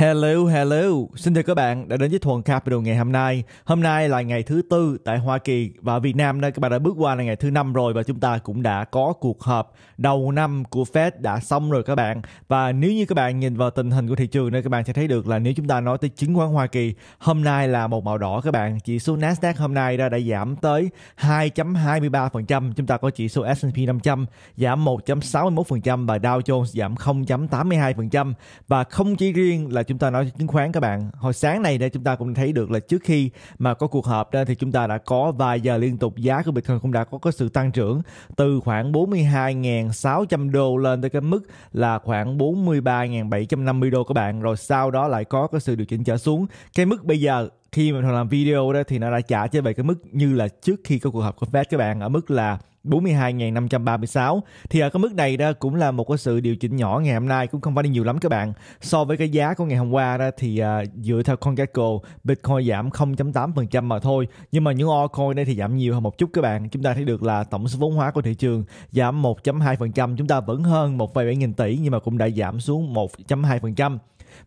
Hello, hello. Xin chào các bạn đã đến với Thuần Capital ngày hôm nay. Hôm nay là ngày thứ tư tại Hoa Kỳ và Việt Nam đây các bạn đã bước qua là ngày thứ năm rồi và chúng ta cũng đã có cuộc họp đầu năm của Fed đã xong rồi các bạn. Và nếu như các bạn nhìn vào tình hình của thị trường đây các bạn sẽ thấy được là nếu chúng ta nói tới chứng khoán Hoa Kỳ, hôm nay là một màu đỏ các bạn. Chỉ số Nasdaq hôm nay đã, đã giảm tới 2.23%, chúng ta có chỉ số S&P 500 giảm 1.61% và Dow Jones giảm 0.82% và không chỉ riêng là chúng ta nói chứng khoán các bạn hồi sáng này đây chúng ta cũng thấy được là trước khi mà có cuộc họp đó thì chúng ta đã có vài giờ liên tục giá của Bitcoin cũng đã có có sự tăng trưởng từ khoảng 42.600 đô lên tới cái mức là khoảng 43.750 đô các bạn rồi sau đó lại có cái sự điều chỉnh trở xuống cái mức bây giờ khi mà thường làm video đó thì nó đã trả cho về cái mức như là trước khi có cuộc họp của Fed các bạn ở mức là 42.536 thì ở cái mức này đó cũng là một cái sự điều chỉnh nhỏ ngày hôm nay cũng không phải đi nhiều lắm các bạn so với cái giá của ngày hôm qua đó thì uh, dựa theo CoinGecko Bitcoin giảm 0.8% mà thôi nhưng mà những altcoin đây thì giảm nhiều hơn một chút các bạn chúng ta thấy được là tổng số vốn hóa của thị trường giảm 1.2% chúng ta vẫn hơn 1,7 nghìn tỷ nhưng mà cũng đã giảm xuống 1.2%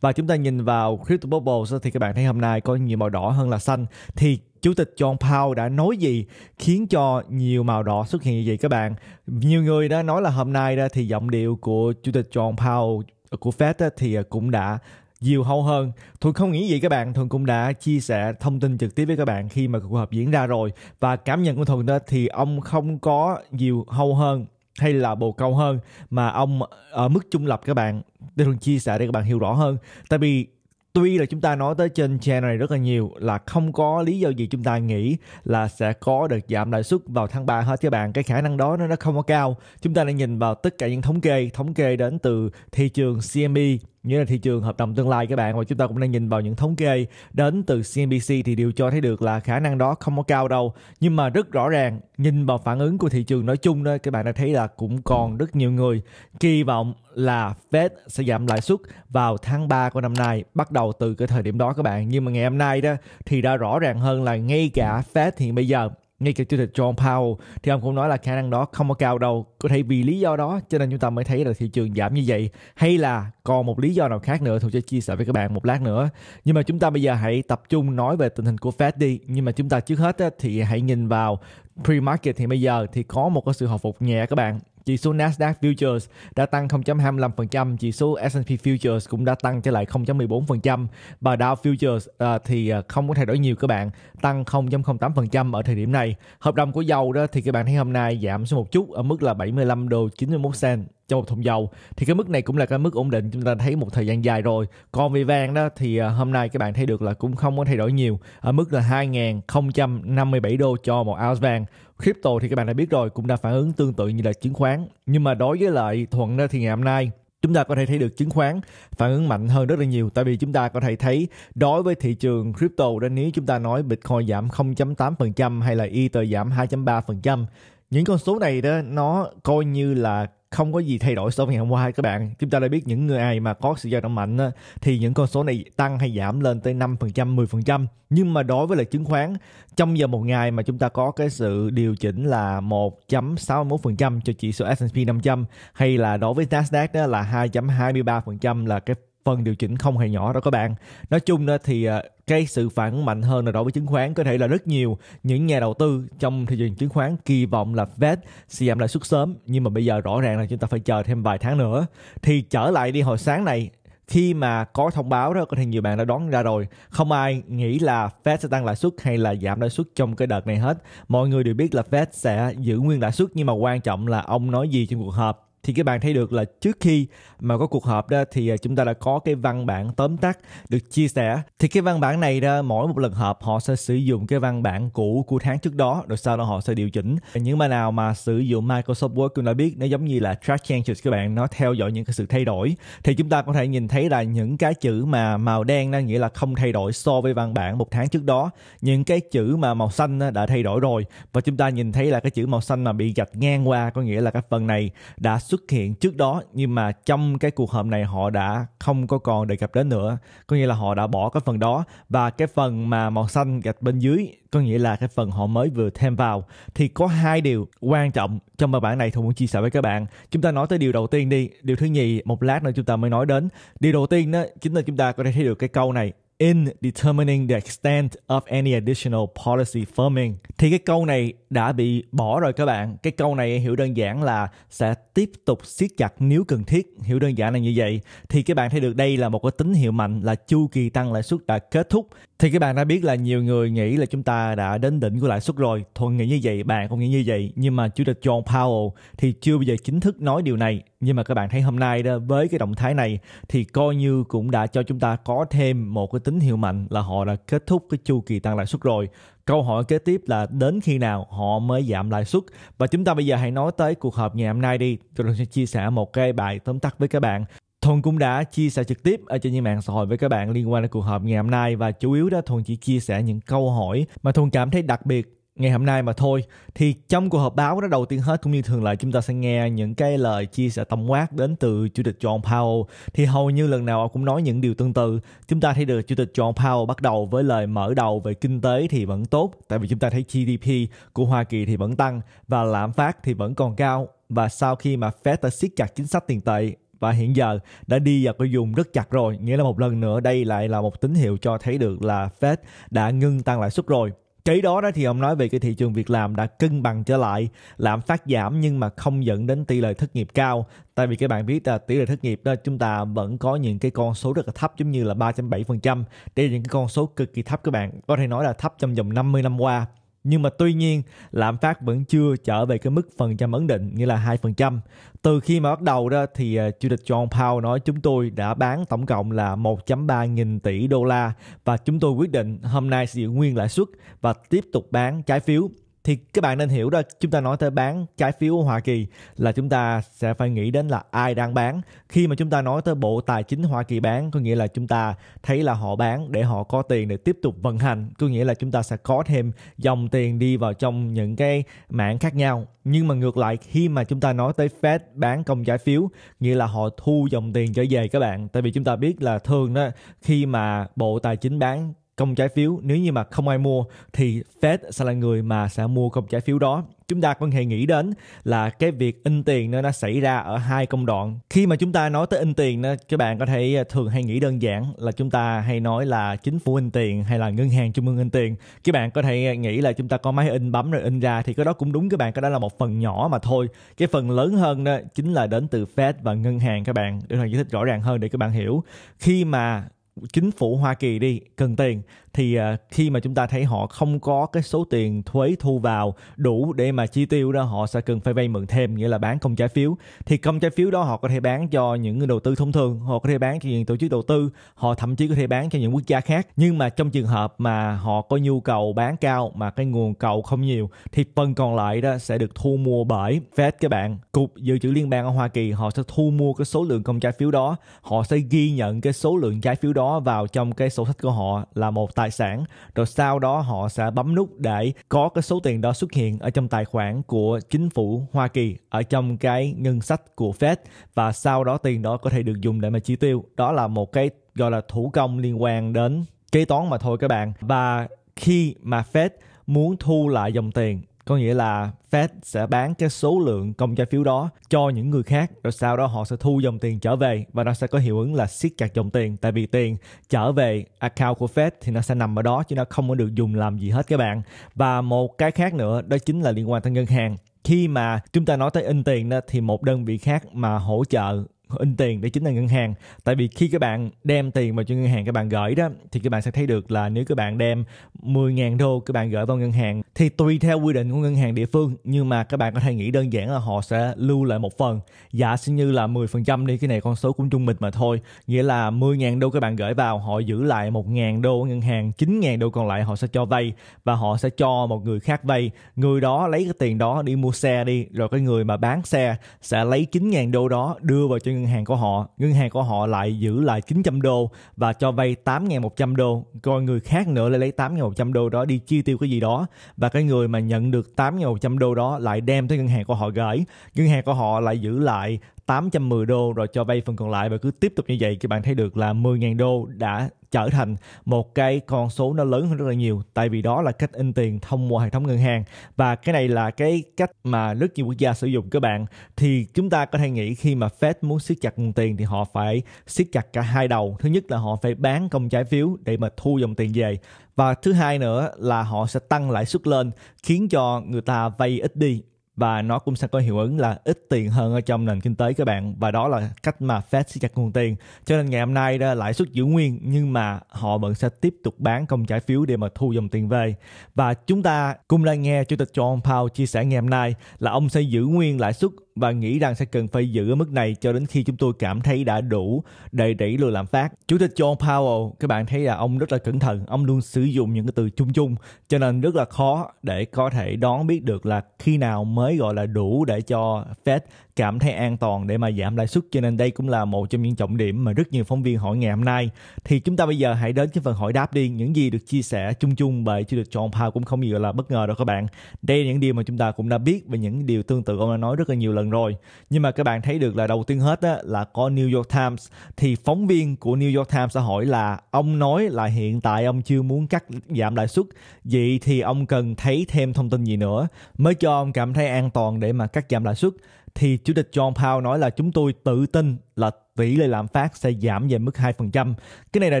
và chúng ta nhìn vào crypto bubble thì các bạn thấy hôm nay có nhiều màu đỏ hơn là xanh thì chủ tịch John Powell đã nói gì khiến cho nhiều màu đỏ xuất hiện như vậy các bạn nhiều người đã nói là hôm nay ra thì giọng điệu của chủ tịch John Powell của Fed thì cũng đã nhiều hâu hơn. Thuận không nghĩ gì các bạn, Thuận cũng đã chia sẻ thông tin trực tiếp với các bạn khi mà cuộc họp diễn ra rồi và cảm nhận của Thuận đó thì ông không có nhiều hâu hơn hay là bồ câu hơn mà ông ở mức trung lập các bạn để thường chia sẻ để các bạn hiểu rõ hơn tại vì tuy là chúng ta nói tới trên channel này rất là nhiều là không có lý do gì chúng ta nghĩ là sẽ có được giảm lãi suất vào tháng 3 hết các bạn cái khả năng đó nó không có cao chúng ta đã nhìn vào tất cả những thống kê thống kê đến từ thị trường CME như là thị trường hợp đồng tương lai các bạn và chúng ta cũng đang nhìn vào những thống kê đến từ CNBC thì đều cho thấy được là khả năng đó không có cao đâu nhưng mà rất rõ ràng nhìn vào phản ứng của thị trường nói chung đó các bạn đã thấy là cũng còn rất nhiều người kỳ vọng là Fed sẽ giảm lãi suất vào tháng 3 của năm nay bắt đầu từ cái thời điểm đó các bạn nhưng mà ngày hôm nay đó thì đã rõ ràng hơn là ngay cả Fed thì bây giờ ngay cả chủ tịch John Powell thì ông cũng nói là khả năng đó không có cao đâu có thể vì lý do đó cho nên chúng ta mới thấy là thị trường giảm như vậy hay là còn một lý do nào khác nữa tôi sẽ chia sẻ với các bạn một lát nữa nhưng mà chúng ta bây giờ hãy tập trung nói về tình hình của Fed đi nhưng mà chúng ta trước hết thì hãy nhìn vào pre-market thì bây giờ thì có một cái sự hồi phục nhẹ các bạn chỉ số Nasdaq Futures đã tăng 0.25%, chỉ số S&P Futures cũng đã tăng trở lại 0.14% và Dow Futures uh, thì à, không có thay đổi nhiều các bạn, tăng 0.08% ở thời điểm này. Hợp đồng của dầu đó thì các bạn thấy hôm nay giảm xuống một chút ở mức là 75 đô 91 cent cho một thùng dầu thì cái mức này cũng là cái mức ổn định chúng ta thấy một thời gian dài rồi còn về vàng đó thì à, hôm nay các bạn thấy được là cũng không có thay đổi nhiều ở mức là 2.057 đô cho một ounce vàng Crypto thì các bạn đã biết rồi cũng đã phản ứng tương tự như là chứng khoán. Nhưng mà đối với lại Thuận thì ngày hôm nay chúng ta có thể thấy được chứng khoán phản ứng mạnh hơn rất là nhiều tại vì chúng ta có thể thấy đối với thị trường crypto đó nếu chúng ta nói Bitcoin giảm 0.8% hay là Ether giảm 2.3% những con số này đó nó coi như là không có gì thay đổi so với ngày hôm qua các bạn chúng ta đã biết những người ai mà có sự dao động mạnh á, thì những con số này tăng hay giảm lên tới 5% 10% nhưng mà đối với lại chứng khoán trong giờ một ngày mà chúng ta có cái sự điều chỉnh là 1.61% cho chỉ số S&P 500 hay là đối với Nasdaq đó là 2.23% là cái phần điều chỉnh không hề nhỏ đó các bạn. Nói chung đó thì à, cái sự phản mạnh hơn là đối với chứng khoán có thể là rất nhiều những nhà đầu tư trong thị trường chứng khoán kỳ vọng là Fed sẽ giảm lãi suất sớm nhưng mà bây giờ rõ ràng là chúng ta phải chờ thêm vài tháng nữa thì trở lại đi hồi sáng này khi mà có thông báo đó có thể nhiều bạn đã đoán ra rồi không ai nghĩ là Fed sẽ tăng lãi suất hay là giảm lãi suất trong cái đợt này hết mọi người đều biết là Fed sẽ giữ nguyên lãi suất nhưng mà quan trọng là ông nói gì trong cuộc họp thì các bạn thấy được là trước khi mà có cuộc họp đó thì à, chúng ta đã có cái văn bản tóm tắt được chia sẻ thì cái văn bản này đó mỗi một lần họp họ sẽ sử dụng cái văn bản cũ của tháng trước đó rồi sau đó họ sẽ điều chỉnh những bạn nào mà sử dụng Microsoft Word cũng đã biết nó giống như là track changes các bạn nó theo dõi những cái sự thay đổi thì chúng ta có thể nhìn thấy là những cái chữ mà màu đen đang nghĩa là không thay đổi so với văn bản một tháng trước đó những cái chữ mà màu xanh đã thay đổi rồi và chúng ta nhìn thấy là cái chữ màu xanh mà bị gạch ngang qua có nghĩa là cái phần này đã xuất xuất hiện trước đó nhưng mà trong cái cuộc họp này họ đã không có còn đề cập đến nữa có nghĩa là họ đã bỏ cái phần đó và cái phần mà màu xanh gạch bên dưới có nghĩa là cái phần họ mới vừa thêm vào thì có hai điều quan trọng trong bài bản này tôi muốn chia sẻ với các bạn chúng ta nói tới điều đầu tiên đi điều thứ nhì một lát nữa chúng ta mới nói đến điều đầu tiên đó chính là chúng ta có thể thấy được cái câu này in determining the extent of any additional policy firming thì cái câu này đã bị bỏ rồi các bạn. Cái câu này hiểu đơn giản là sẽ tiếp tục siết chặt nếu cần thiết. Hiểu đơn giản là như vậy. Thì các bạn thấy được đây là một cái tín hiệu mạnh là chu kỳ tăng lãi suất đã kết thúc. Thì các bạn đã biết là nhiều người nghĩ là chúng ta đã đến đỉnh của lãi suất rồi. Thuận nghĩ như vậy, bạn cũng nghĩ như vậy. Nhưng mà Chủ tịch John Powell thì chưa bao giờ chính thức nói điều này. Nhưng mà các bạn thấy hôm nay đó với cái động thái này thì coi như cũng đã cho chúng ta có thêm một cái tín hiệu mạnh là họ đã kết thúc cái chu kỳ tăng lãi suất rồi. Câu hỏi kế tiếp là đến khi nào họ mới giảm lãi suất và chúng ta bây giờ hãy nói tới cuộc họp ngày hôm nay đi. Tôi sẽ chia sẻ một cái bài tóm tắt với các bạn. Thuần cũng đã chia sẻ trực tiếp ở trên những mạng xã hội với các bạn liên quan đến cuộc họp ngày hôm nay và chủ yếu đó Thuần chỉ chia sẻ những câu hỏi mà Thuần cảm thấy đặc biệt ngày hôm nay mà thôi thì trong cuộc họp báo đó đầu tiên hết cũng như thường lệ chúng ta sẽ nghe những cái lời chia sẻ tổng quát đến từ chủ tịch John Powell thì hầu như lần nào cũng nói những điều tương tự chúng ta thấy được chủ tịch John Powell bắt đầu với lời mở đầu về kinh tế thì vẫn tốt tại vì chúng ta thấy GDP của Hoa Kỳ thì vẫn tăng và lạm phát thì vẫn còn cao và sau khi mà Fed đã siết chặt chính sách tiền tệ và hiện giờ đã đi vào cái dùng rất chặt rồi nghĩa là một lần nữa đây lại là một tín hiệu cho thấy được là Fed đã ngưng tăng lãi suất rồi kế đó đó thì ông nói về cái thị trường việc làm đã cân bằng trở lại lạm phát giảm nhưng mà không dẫn đến tỷ lệ thất nghiệp cao tại vì các bạn biết là tỷ lệ thất nghiệp đó chúng ta vẫn có những cái con số rất là thấp giống như là 3.7% đây là những cái con số cực kỳ thấp các bạn có thể nói là thấp trong vòng 50 năm qua nhưng mà tuy nhiên lạm phát vẫn chưa trở về cái mức phần trăm ấn định như là 2%. Từ khi mà bắt đầu đó thì à, chủ tịch John Powell nói chúng tôi đã bán tổng cộng là 1.3 nghìn tỷ đô la và chúng tôi quyết định hôm nay sẽ giữ nguyên lãi suất và tiếp tục bán trái phiếu thì các bạn nên hiểu đó chúng ta nói tới bán trái phiếu của Hoa Kỳ là chúng ta sẽ phải nghĩ đến là ai đang bán khi mà chúng ta nói tới bộ tài chính Hoa Kỳ bán có nghĩa là chúng ta thấy là họ bán để họ có tiền để tiếp tục vận hành có nghĩa là chúng ta sẽ có thêm dòng tiền đi vào trong những cái mảng khác nhau nhưng mà ngược lại khi mà chúng ta nói tới Fed bán công trái phiếu nghĩa là họ thu dòng tiền trở về các bạn tại vì chúng ta biết là thường đó khi mà bộ tài chính bán công trái phiếu nếu như mà không ai mua thì Fed sẽ là người mà sẽ mua công trái phiếu đó chúng ta có thể nghĩ đến là cái việc in tiền nó đã xảy ra ở hai công đoạn khi mà chúng ta nói tới in tiền các bạn có thể à, thường hay nghĩ đơn giản là chúng ta hay nói là chính phủ in tiền hay là ngân hàng trung ương in tiền các bạn có thể nghĩ là chúng ta có máy in bấm rồi in ra thì cái đó cũng đúng các bạn cái đó là một phần nhỏ mà thôi cái phần lớn hơn đó chính là đến từ Fed và ngân hàng các bạn để thằng giải thích rõ ràng hơn để các bạn hiểu khi mà chính phủ Hoa Kỳ đi cần tiền thì à, khi mà chúng ta thấy họ không có cái số tiền thuế thu vào đủ để mà chi tiêu đó họ sẽ cần phải vay mượn thêm nghĩa là bán công trái phiếu thì công trái phiếu đó họ có thể bán cho những người đầu tư thông thường họ có thể bán cho những tổ chức đầu tư họ thậm chí có thể bán cho những quốc gia khác nhưng mà trong trường hợp mà họ có nhu cầu bán cao mà cái nguồn cầu không nhiều thì phần còn lại đó sẽ được thu mua bởi Fed các bạn cục dự trữ liên bang ở Hoa Kỳ họ sẽ thu mua cái số lượng công trái phiếu đó họ sẽ ghi nhận cái số lượng trái phiếu đó vào trong cái sổ sách của họ là một tài tài sản rồi sau đó họ sẽ bấm nút để có cái số tiền đó xuất hiện ở trong tài khoản của chính phủ Hoa Kỳ ở trong cái ngân sách của Fed và sau đó tiền đó có thể được dùng để mà chi tiêu đó là một cái gọi là thủ công liên quan đến kế toán mà thôi các bạn và khi mà Fed muốn thu lại dòng tiền có nghĩa là Fed sẽ bán cái số lượng công trái phiếu đó cho những người khác rồi sau đó họ sẽ thu dòng tiền trở về và nó sẽ có hiệu ứng là siết chặt dòng tiền tại vì tiền trở về account của Fed thì nó sẽ nằm ở đó chứ nó không có được dùng làm gì hết các bạn và một cái khác nữa đó chính là liên quan tới ngân hàng khi mà chúng ta nói tới in tiền đó, thì một đơn vị khác mà hỗ trợ in tiền để chính là ngân hàng tại vì khi các bạn đem tiền vào cho ngân hàng các bạn gửi đó thì các bạn sẽ thấy được là nếu các bạn đem 10.000 đô các bạn gửi vào ngân hàng thì tùy theo quy định của ngân hàng địa phương nhưng mà các bạn có thể nghĩ đơn giản là họ sẽ lưu lại một phần giả sử như là 10% đi cái này con số cũng trung bình mà thôi nghĩa là 10.000 đô các bạn gửi vào họ giữ lại 1.000 đô ngân hàng 9.000 đô còn lại họ sẽ cho vay và họ sẽ cho một người khác vay người đó lấy cái tiền đó đi mua xe đi rồi cái người mà bán xe sẽ lấy 9.000 đô đó đưa vào cho ngân hàng của họ ngân hàng của họ lại giữ lại 900 đô và cho vay 8.100 đô coi người khác nữa lại lấy 8.100 đô đó đi chi tiêu cái gì đó và cái người mà nhận được 8.100 đô đó lại đem tới ngân hàng của họ gửi ngân hàng của họ lại giữ lại 810 đô rồi cho vay phần còn lại và cứ tiếp tục như vậy các bạn thấy được là 10.000 đô đã trở thành một cái con số nó lớn hơn rất là nhiều tại vì đó là cách in tiền thông qua hệ thống ngân hàng và cái này là cái cách mà rất nhiều quốc gia sử dụng các bạn thì chúng ta có thể nghĩ khi mà Fed muốn siết chặt nguồn tiền thì họ phải siết chặt cả hai đầu thứ nhất là họ phải bán công trái phiếu để mà thu dòng tiền về và thứ hai nữa là họ sẽ tăng lãi suất lên khiến cho người ta vay ít đi và nó cũng sẽ có hiệu ứng là ít tiền hơn ở trong nền kinh tế các bạn và đó là cách mà Fed siết chặt nguồn tiền cho nên ngày hôm nay đó, lãi suất giữ nguyên nhưng mà họ vẫn sẽ tiếp tục bán công trái phiếu để mà thu dòng tiền về và chúng ta cũng đang nghe Chủ tịch John Powell chia sẻ ngày hôm nay là ông sẽ giữ nguyên lãi suất và nghĩ rằng sẽ cần phải giữ ở mức này cho đến khi chúng tôi cảm thấy đã đủ để đẩy lùi lạm phát. Chủ tịch John Powell, các bạn thấy là ông rất là cẩn thận, ông luôn sử dụng những cái từ chung chung cho nên rất là khó để có thể đón biết được là khi nào mới gọi là đủ để cho Fed cảm thấy an toàn để mà giảm lãi suất cho nên đây cũng là một trong những trọng điểm mà rất nhiều phóng viên hỏi ngày hôm nay thì chúng ta bây giờ hãy đến cái phần hỏi đáp đi những gì được chia sẻ chung chung bởi chưa được chọn Powell cũng không gì là bất ngờ đâu các bạn đây là những điều mà chúng ta cũng đã biết và những điều tương tự ông đã nói rất là nhiều lần rồi nhưng mà các bạn thấy được là đầu tiên hết á, là có New York Times thì phóng viên của New York Times sẽ hỏi là ông nói là hiện tại ông chưa muốn cắt giảm lãi suất vậy thì ông cần thấy thêm thông tin gì nữa mới cho ông cảm thấy an toàn để mà cắt giảm lãi suất thì Chủ tịch John Powell nói là chúng tôi tự tin là tỷ lệ lạm phát sẽ giảm về mức 2%. Cái này là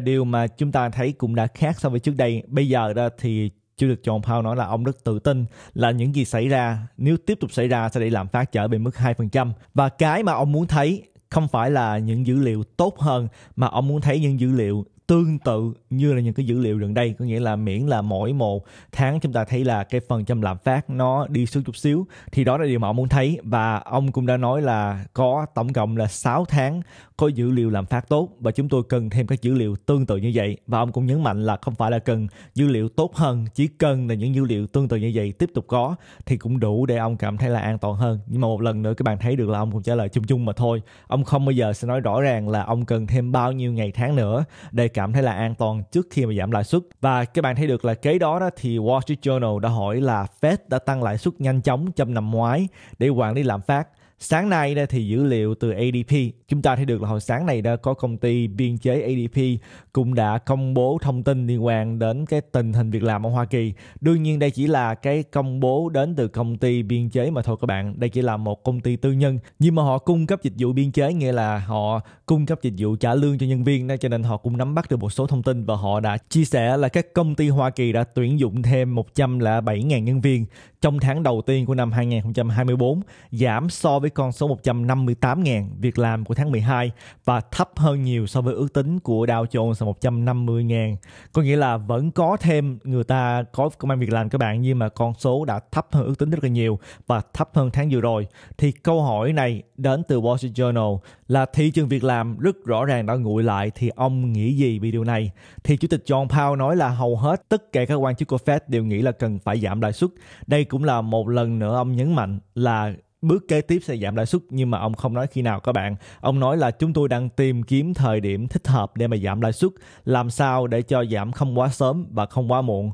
điều mà chúng ta thấy cũng đã khác so với trước đây. Bây giờ đó thì Chủ tịch John Powell nói là ông rất tự tin là những gì xảy ra nếu tiếp tục xảy ra sẽ để lạm phát trở về mức 2%. Và cái mà ông muốn thấy không phải là những dữ liệu tốt hơn mà ông muốn thấy những dữ liệu tương tự như là những cái dữ liệu gần đây có nghĩa là miễn là mỗi một tháng chúng ta thấy là cái phần trăm lạm phát nó đi xuống chút xíu thì đó là điều mà ông muốn thấy và ông cũng đã nói là có tổng cộng là 6 tháng có dữ liệu lạm phát tốt và chúng tôi cần thêm các dữ liệu tương tự như vậy và ông cũng nhấn mạnh là không phải là cần dữ liệu tốt hơn chỉ cần là những dữ liệu tương tự như vậy tiếp tục có thì cũng đủ để ông cảm thấy là an toàn hơn nhưng mà một lần nữa các bạn thấy được là ông cũng trả lời chung chung mà thôi ông không bao giờ sẽ nói rõ ràng là ông cần thêm bao nhiêu ngày tháng nữa để cảm thấy là an toàn trước khi mà giảm lãi suất và các bạn thấy được là kế đó, đó thì Wall Street Journal đã hỏi là Fed đã tăng lãi suất nhanh chóng trong năm ngoái để quản lý lạm phát Sáng nay đây thì dữ liệu từ ADP, chúng ta thấy được là hồi sáng này đã có công ty biên chế ADP cũng đã công bố thông tin liên quan đến cái tình hình việc làm ở Hoa Kỳ. Đương nhiên đây chỉ là cái công bố đến từ công ty biên chế mà thôi các bạn, đây chỉ là một công ty tư nhân nhưng mà họ cung cấp dịch vụ biên chế nghĩa là họ cung cấp dịch vụ trả lương cho nhân viên nên cho nên họ cũng nắm bắt được một số thông tin và họ đã chia sẻ là các công ty Hoa Kỳ đã tuyển dụng thêm 107.000 nhân viên trong tháng đầu tiên của năm 2024, giảm so với con số 158.000 việc làm của tháng 12 và thấp hơn nhiều so với ước tính của Dow Jones là 150.000. Có nghĩa là vẫn có thêm người ta có công an việc làm các bạn nhưng mà con số đã thấp hơn ước tính rất là nhiều và thấp hơn tháng vừa rồi. Thì câu hỏi này đến từ Wall Street Journal là thị trường việc làm làm rất rõ ràng đã nguội lại thì ông nghĩ gì về điều này? Thì Chủ tịch John Powell nói là hầu hết tất cả các quan chức của Fed đều nghĩ là cần phải giảm lãi suất. Đây cũng là một lần nữa ông nhấn mạnh là bước kế tiếp sẽ giảm lãi suất nhưng mà ông không nói khi nào các bạn. Ông nói là chúng tôi đang tìm kiếm thời điểm thích hợp để mà giảm lãi suất, làm sao để cho giảm không quá sớm và không quá muộn.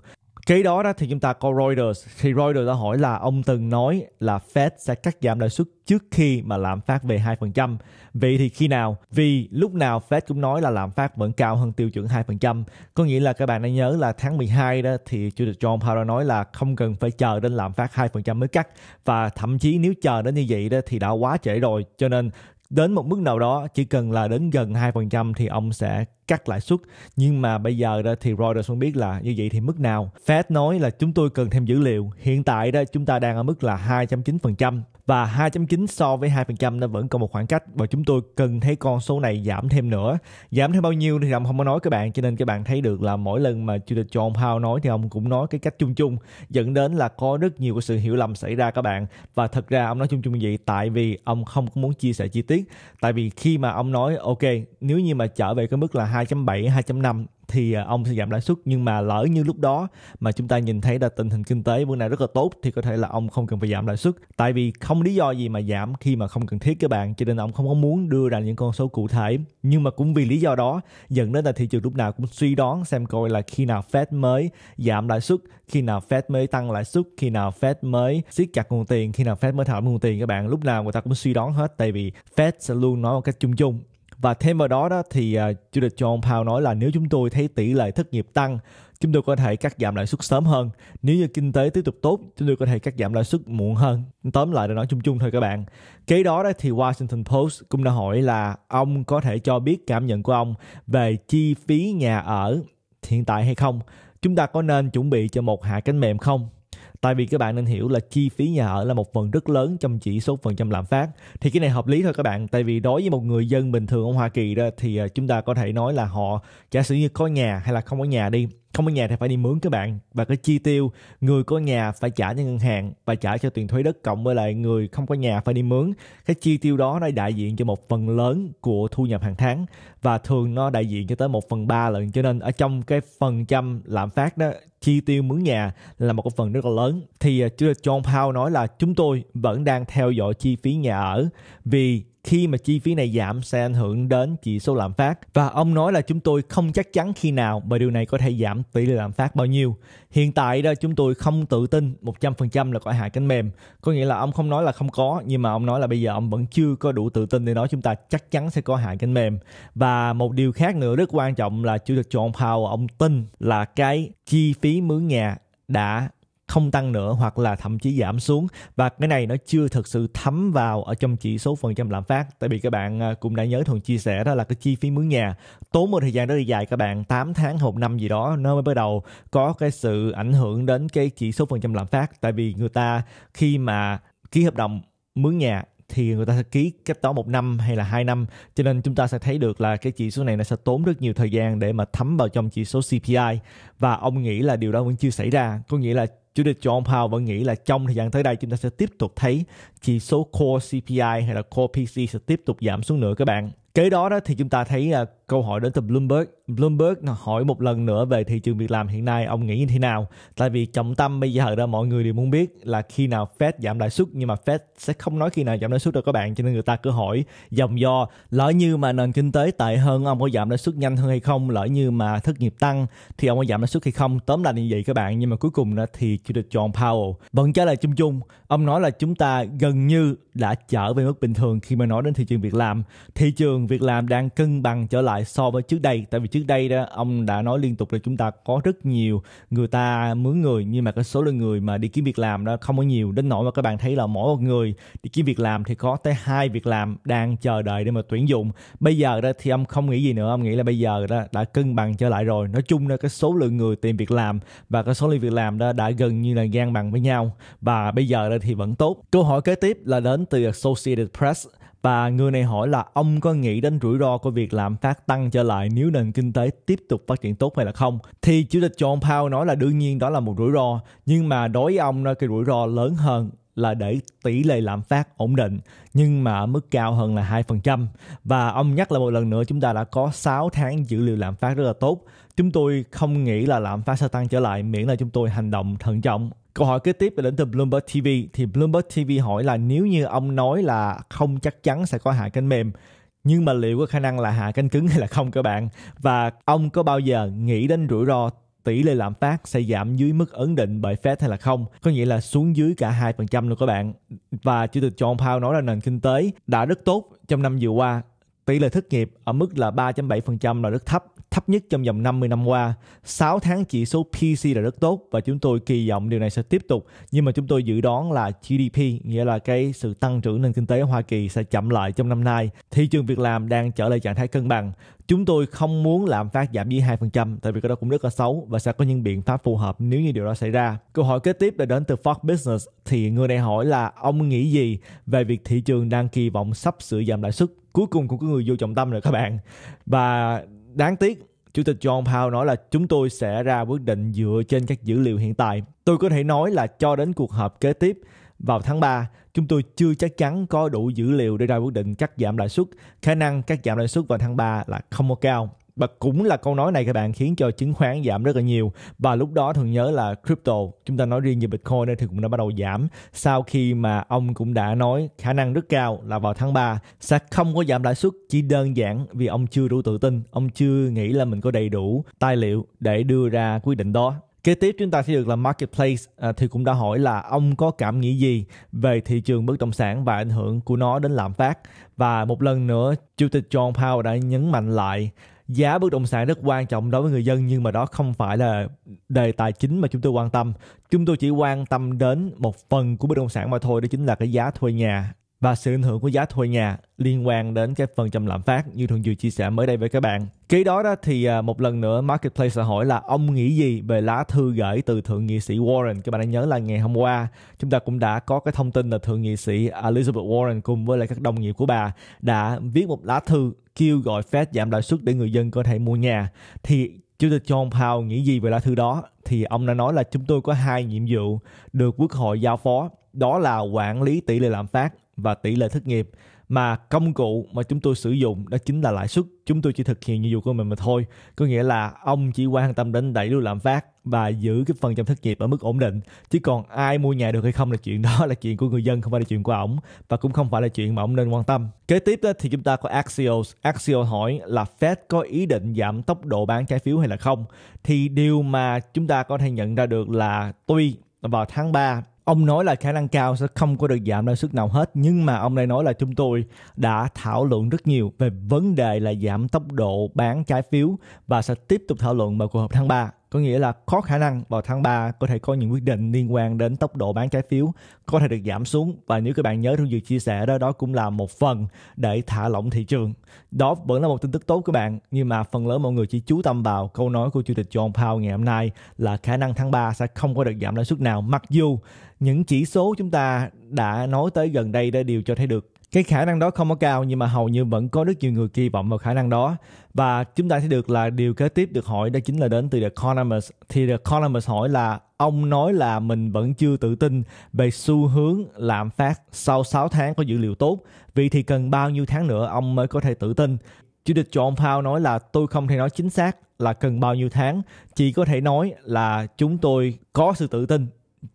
Kế đó đó thì chúng ta có Reuters thì Reuters đã hỏi là ông từng nói là Fed sẽ cắt giảm lãi suất trước khi mà lạm phát về 2%. Vậy thì khi nào? Vì lúc nào Fed cũng nói là lạm phát vẫn cao hơn tiêu chuẩn 2%. Có nghĩa là các bạn đã nhớ là tháng 12 đó thì Chủ tịch John Powell nói là không cần phải chờ đến lạm phát 2% mới cắt và thậm chí nếu chờ đến như vậy đó thì đã quá trễ rồi. Cho nên đến một mức nào đó chỉ cần là đến gần 2% thì ông sẽ cắt lãi suất nhưng mà bây giờ đó thì Reuters muốn biết là như vậy thì mức nào Fed nói là chúng tôi cần thêm dữ liệu hiện tại đó chúng ta đang ở mức là 2.9% và 2.9 so với 2% nó vẫn còn một khoảng cách và chúng tôi cần thấy con số này giảm thêm nữa giảm thêm bao nhiêu thì ông không có nói các bạn cho nên các bạn thấy được là mỗi lần mà Judah John Powell nói thì ông cũng nói cái cách chung chung dẫn đến là có rất nhiều cái sự hiểu lầm xảy ra các bạn và thật ra ông nói chung chung như vậy tại vì ông không có muốn chia sẻ chi tiết tại vì khi mà ông nói ok nếu như mà trở về cái mức là 2.7, 2.5 thì à, ông sẽ giảm lãi suất nhưng mà lỡ như lúc đó mà chúng ta nhìn thấy là tình hình kinh tế bữa nay rất là tốt thì có thể là ông không cần phải giảm lãi suất tại vì không lý do gì mà giảm khi mà không cần thiết các bạn cho nên ông không có muốn đưa ra những con số cụ thể nhưng mà cũng vì lý do đó dẫn đến là thị trường lúc nào cũng suy đoán xem coi là khi nào Fed mới giảm lãi suất khi nào Fed mới tăng lãi suất khi nào Fed mới siết chặt nguồn tiền khi nào Fed mới thả nguồn tiền các bạn lúc nào người ta cũng suy đoán hết tại vì Fed sẽ luôn nói một cách chung chung và thêm vào đó đó thì uh, chủ tịch John Powell nói là nếu chúng tôi thấy tỷ lệ thất nghiệp tăng chúng tôi có thể cắt giảm lãi suất sớm hơn nếu như kinh tế tiếp tục tốt chúng tôi có thể cắt giảm lãi suất muộn hơn tóm lại để nói chung chung thôi các bạn kế đó đó thì Washington Post cũng đã hỏi là ông có thể cho biết cảm nhận của ông về chi phí nhà ở hiện tại hay không chúng ta có nên chuẩn bị cho một hạ cánh mềm không tại vì các bạn nên hiểu là chi phí nhà ở là một phần rất lớn trong chỉ số phần trăm lạm phát thì cái này hợp lý thôi các bạn tại vì đối với một người dân bình thường ở Hoa Kỳ đó thì à, chúng ta có thể nói là họ giả sử như có nhà hay là không có nhà đi không có nhà thì phải đi mướn các bạn và cái chi tiêu người có nhà phải trả cho ngân hàng và trả cho tiền thuế đất cộng với lại người không có nhà phải đi mướn cái chi tiêu đó nó đại diện cho một phần lớn của thu nhập hàng tháng và thường nó đại diện cho tới một phần ba lần cho nên ở trong cái phần trăm lạm phát đó chi tiêu mướn nhà là một cái phần rất là lớn thì à, John Powell nói là chúng tôi vẫn đang theo dõi chi phí nhà ở vì khi mà chi phí này giảm sẽ ảnh hưởng đến chỉ số lạm phát và ông nói là chúng tôi không chắc chắn khi nào mà điều này có thể giảm tỷ lệ lạm phát bao nhiêu. Hiện tại đó chúng tôi không tự tin 100% là có hạ cánh mềm. Có nghĩa là ông không nói là không có nhưng mà ông nói là bây giờ ông vẫn chưa có đủ tự tin để nói chúng ta chắc chắn sẽ có hạ cánh mềm. Và một điều khác nữa rất quan trọng là chủ tịch John Powell ông tin là cái chi phí mướn nhà đã không tăng nữa hoặc là thậm chí giảm xuống và cái này nó chưa thực sự thấm vào ở trong chỉ số phần trăm lạm phát tại vì các bạn à, cũng đã nhớ thuần chia sẻ đó là cái chi phí mướn nhà tốn một thời gian rất là dài các bạn 8 tháng hoặc năm gì đó nó mới bắt đầu có cái sự ảnh hưởng đến cái chỉ số phần trăm lạm phát tại vì người ta khi mà ký hợp đồng mướn nhà thì người ta sẽ ký cách đó một năm hay là hai năm cho nên chúng ta sẽ thấy được là cái chỉ số này nó sẽ tốn rất nhiều thời gian để mà thấm vào trong chỉ số CPI và ông nghĩ là điều đó vẫn chưa xảy ra có nghĩa là chủ tịch John Powell vẫn nghĩ là trong thời gian tới đây chúng ta sẽ tiếp tục thấy chỉ số Core CPI hay là Core PC sẽ tiếp tục giảm xuống nữa các bạn. Kế đó đó thì chúng ta thấy à, câu hỏi đến từ Bloomberg. Bloomberg hỏi một lần nữa về thị trường việc làm hiện nay ông nghĩ như thế nào? Tại vì trọng tâm bây giờ đó mọi người đều muốn biết là khi nào Fed giảm lãi suất nhưng mà Fed sẽ không nói khi nào giảm lãi suất đâu các bạn cho nên người ta cứ hỏi dòng do lỡ như mà nền kinh tế tệ hơn ông có giảm lãi suất nhanh hơn hay không lỡ như mà thất nghiệp tăng thì ông có giảm lãi suất hay không tóm lại như vậy các bạn nhưng mà cuối cùng đó thì chủ tịch John Powell vẫn trả lời chung chung ông nói là chúng ta gần như đã trở về mức bình thường khi mà nói đến thị trường việc làm thị trường việc làm đang cân bằng trở lại lại so với trước đây tại vì trước đây đó ông đã nói liên tục là chúng ta có rất nhiều người ta mướn người nhưng mà cái số lượng người mà đi kiếm việc làm đó không có nhiều đến nỗi mà các bạn thấy là mỗi một người đi kiếm việc làm thì có tới hai việc làm đang chờ đợi để mà tuyển dụng bây giờ đó thì ông không nghĩ gì nữa ông nghĩ là bây giờ đó đã cân bằng trở lại rồi nói chung là cái số lượng người tìm việc làm và cái số lượng việc làm đó đã gần như là ngang bằng với nhau và bây giờ đó thì vẫn tốt câu hỏi kế tiếp là đến từ Associated Press và người này hỏi là ông có nghĩ đến rủi ro của việc lạm phát tăng trở lại nếu nền kinh tế tiếp tục phát triển tốt hay là không? Thì Chủ tịch John Powell nói là đương nhiên đó là một rủi ro, nhưng mà đối với ông nó cái rủi ro lớn hơn là để tỷ lệ lạm phát ổn định nhưng mà ở mức cao hơn là 2%. Và ông nhắc lại một lần nữa chúng ta đã có 6 tháng dữ liệu lạm phát rất là tốt. Chúng tôi không nghĩ là lạm phát sẽ tăng trở lại miễn là chúng tôi hành động thận trọng Câu hỏi kế tiếp đến từ Bloomberg TV thì Bloomberg TV hỏi là nếu như ông nói là không chắc chắn sẽ có hạ cánh mềm nhưng mà liệu có khả năng là hạ cánh cứng hay là không các bạn và ông có bao giờ nghĩ đến rủi ro tỷ lệ lạm phát sẽ giảm dưới mức ấn định bởi Fed hay là không, có nghĩa là xuống dưới cả 2% luôn các bạn. Và Chủ tịch John Powell nói là nền kinh tế đã rất tốt trong năm vừa qua Tỷ lệ thất nghiệp ở mức là 3.7% là rất thấp, thấp nhất trong vòng 50 năm qua. 6 tháng chỉ số PC là rất tốt và chúng tôi kỳ vọng điều này sẽ tiếp tục. Nhưng mà chúng tôi dự đoán là GDP, nghĩa là cái sự tăng trưởng nền kinh tế Hoa Kỳ sẽ chậm lại trong năm nay. Thị trường việc làm đang trở lại trạng thái cân bằng. Chúng tôi không muốn lạm phát giảm dưới 2% tại vì cái đó cũng rất là xấu và sẽ có những biện pháp phù hợp nếu như điều đó xảy ra. Câu hỏi kế tiếp là đến từ Fox Business thì người này hỏi là ông nghĩ gì về việc thị trường đang kỳ vọng sắp sửa giảm lãi suất. Cuối cùng cũng có người vô trọng tâm rồi các bạn. Và đáng tiếc Chủ tịch John Powell nói là chúng tôi sẽ ra quyết định dựa trên các dữ liệu hiện tại. Tôi có thể nói là cho đến cuộc họp kế tiếp vào tháng 3 chúng tôi chưa chắc chắn có đủ dữ liệu để ra quyết định cắt giảm lãi suất. Khả năng cắt giảm lãi suất vào tháng 3 là không có cao. Và cũng là câu nói này các bạn khiến cho chứng khoán giảm rất là nhiều Và lúc đó thường nhớ là crypto Chúng ta nói riêng về Bitcoin thì cũng đã bắt đầu giảm Sau khi mà ông cũng đã nói khả năng rất cao là vào tháng 3 Sẽ không có giảm lãi suất chỉ đơn giản vì ông chưa đủ tự tin Ông chưa nghĩ là mình có đầy đủ tài liệu để đưa ra quyết định đó Kế tiếp chúng ta sẽ được là marketplace à, thì cũng đã hỏi là ông có cảm nghĩ gì về thị trường bất động sản và ảnh hưởng của nó đến lạm phát. Và một lần nữa, Chủ tịch John Powell đã nhấn mạnh lại giá bất động sản rất quan trọng đối với người dân nhưng mà đó không phải là đề tài chính mà chúng tôi quan tâm chúng tôi chỉ quan tâm đến một phần của bất động sản mà thôi đó chính là cái giá thuê nhà và sự ảnh hưởng của giá thuê nhà liên quan đến cái phần trăm lạm phát như thường vừa chia sẻ mới đây với các bạn. Kế đó đó thì à, một lần nữa Marketplace sẽ hỏi là ông nghĩ gì về lá thư gửi từ thượng nghị sĩ Warren. Các bạn đã nhớ là ngày hôm qua chúng ta cũng đã có cái thông tin là thượng nghị sĩ Elizabeth Warren cùng với lại các đồng nghiệp của bà đã viết một lá thư kêu gọi Fed giảm lãi suất để người dân có thể mua nhà. Thì Chủ tịch John Powell nghĩ gì về lá thư đó? Thì ông đã nói là chúng tôi có hai nhiệm vụ được Quốc hội giao phó đó là quản lý tỷ lệ lạm phát và tỷ lệ thất nghiệp mà công cụ mà chúng tôi sử dụng đó chính là lãi suất chúng tôi chỉ thực hiện nhiệm vụ của mình mà thôi có nghĩa là ông chỉ quan tâm đến đẩy lùi lạm phát và giữ cái phần trăm thất nghiệp ở mức ổn định chứ còn ai mua nhà được hay không là chuyện đó là chuyện của người dân không phải là chuyện của ổng và cũng không phải là chuyện mà ông nên quan tâm kế tiếp đó, thì chúng ta có Axios Axios hỏi là Fed có ý định giảm tốc độ bán trái phiếu hay là không thì điều mà chúng ta có thể nhận ra được là tuy vào tháng 3 ông nói là khả năng cao sẽ không có được giảm lãi suất nào hết nhưng mà ông này nói là chúng tôi đã thảo luận rất nhiều về vấn đề là giảm tốc độ bán trái phiếu và sẽ tiếp tục thảo luận vào cuộc họp tháng 3 có nghĩa là có khả năng vào tháng 3 có thể có những quyết định liên quan đến tốc độ bán trái phiếu có thể được giảm xuống và nếu các bạn nhớ trong vừa chia sẻ đó đó cũng là một phần để thả lỏng thị trường đó vẫn là một tin tức tốt các bạn nhưng mà phần lớn mọi người chỉ chú tâm vào câu nói của chủ tịch John Powell ngày hôm nay là khả năng tháng 3 sẽ không có được giảm lãi suất nào mặc dù những chỉ số chúng ta đã nói tới gần đây đã đều cho thấy được cái khả năng đó không có cao nhưng mà hầu như vẫn có rất nhiều người kỳ vọng vào khả năng đó và chúng ta thấy được là điều kế tiếp được hỏi đó chính là đến từ The Economist thì The Economist hỏi là ông nói là mình vẫn chưa tự tin về xu hướng lạm phát sau 6 tháng có dữ liệu tốt vì thì cần bao nhiêu tháng nữa ông mới có thể tự tin tịch John Powell nói là tôi không thể nói chính xác là cần bao nhiêu tháng chỉ có thể nói là chúng tôi có sự tự tin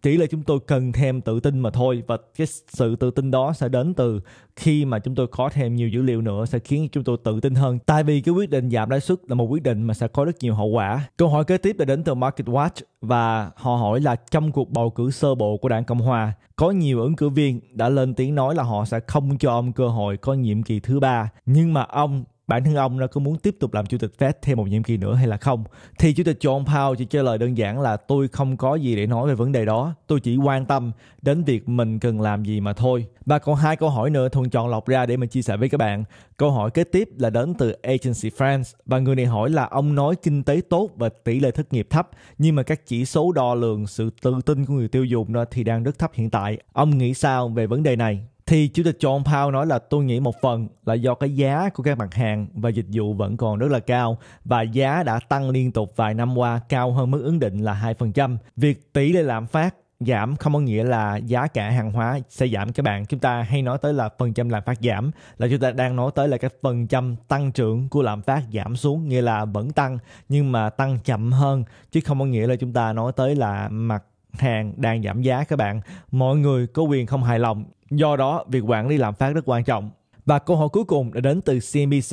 chỉ là chúng tôi cần thêm tự tin mà thôi và cái sự tự tin đó sẽ đến từ khi mà chúng tôi có thêm nhiều dữ liệu nữa sẽ khiến chúng tôi tự tin hơn tại vì cái quyết định giảm lãi suất là một quyết định mà sẽ có rất nhiều hậu quả câu hỏi kế tiếp là đến từ Market Watch và họ hỏi là trong cuộc bầu cử sơ bộ của đảng Cộng Hòa có nhiều ứng cử viên đã lên tiếng nói là họ sẽ không cho ông cơ hội có nhiệm kỳ thứ ba nhưng mà ông bản thân ông nó có muốn tiếp tục làm chủ tịch Fed thêm một nhiệm kỳ nữa hay là không thì chủ tịch John Powell chỉ trả lời đơn giản là tôi không có gì để nói về vấn đề đó tôi chỉ quan tâm đến việc mình cần làm gì mà thôi và còn hai câu hỏi nữa thuần chọn lọc ra để mình chia sẻ với các bạn câu hỏi kế tiếp là đến từ Agency France và người này hỏi là ông nói kinh tế tốt và tỷ lệ thất nghiệp thấp nhưng mà các chỉ số đo lường sự tự tin của người tiêu dùng thì đang rất thấp hiện tại ông nghĩ sao về vấn đề này thì chủ tịch John Powell nói là tôi nghĩ một phần là do cái giá của các mặt hàng và dịch vụ vẫn còn rất là cao và giá đã tăng liên tục vài năm qua cao hơn mức ấn định là 2%. Việc tỷ lệ lạm phát giảm không có nghĩa là giá cả hàng hóa sẽ giảm các bạn chúng ta hay nói tới là phần trăm lạm phát giảm là chúng ta đang nói tới là cái phần trăm tăng trưởng của lạm phát giảm xuống nghĩa là vẫn tăng nhưng mà tăng chậm hơn chứ không có nghĩa là chúng ta nói tới là mặt hàng đang giảm giá các bạn mọi người có quyền không hài lòng Do đó, việc quản lý lạm phát rất quan trọng. Và câu hỏi cuối cùng đã đến từ CNBC.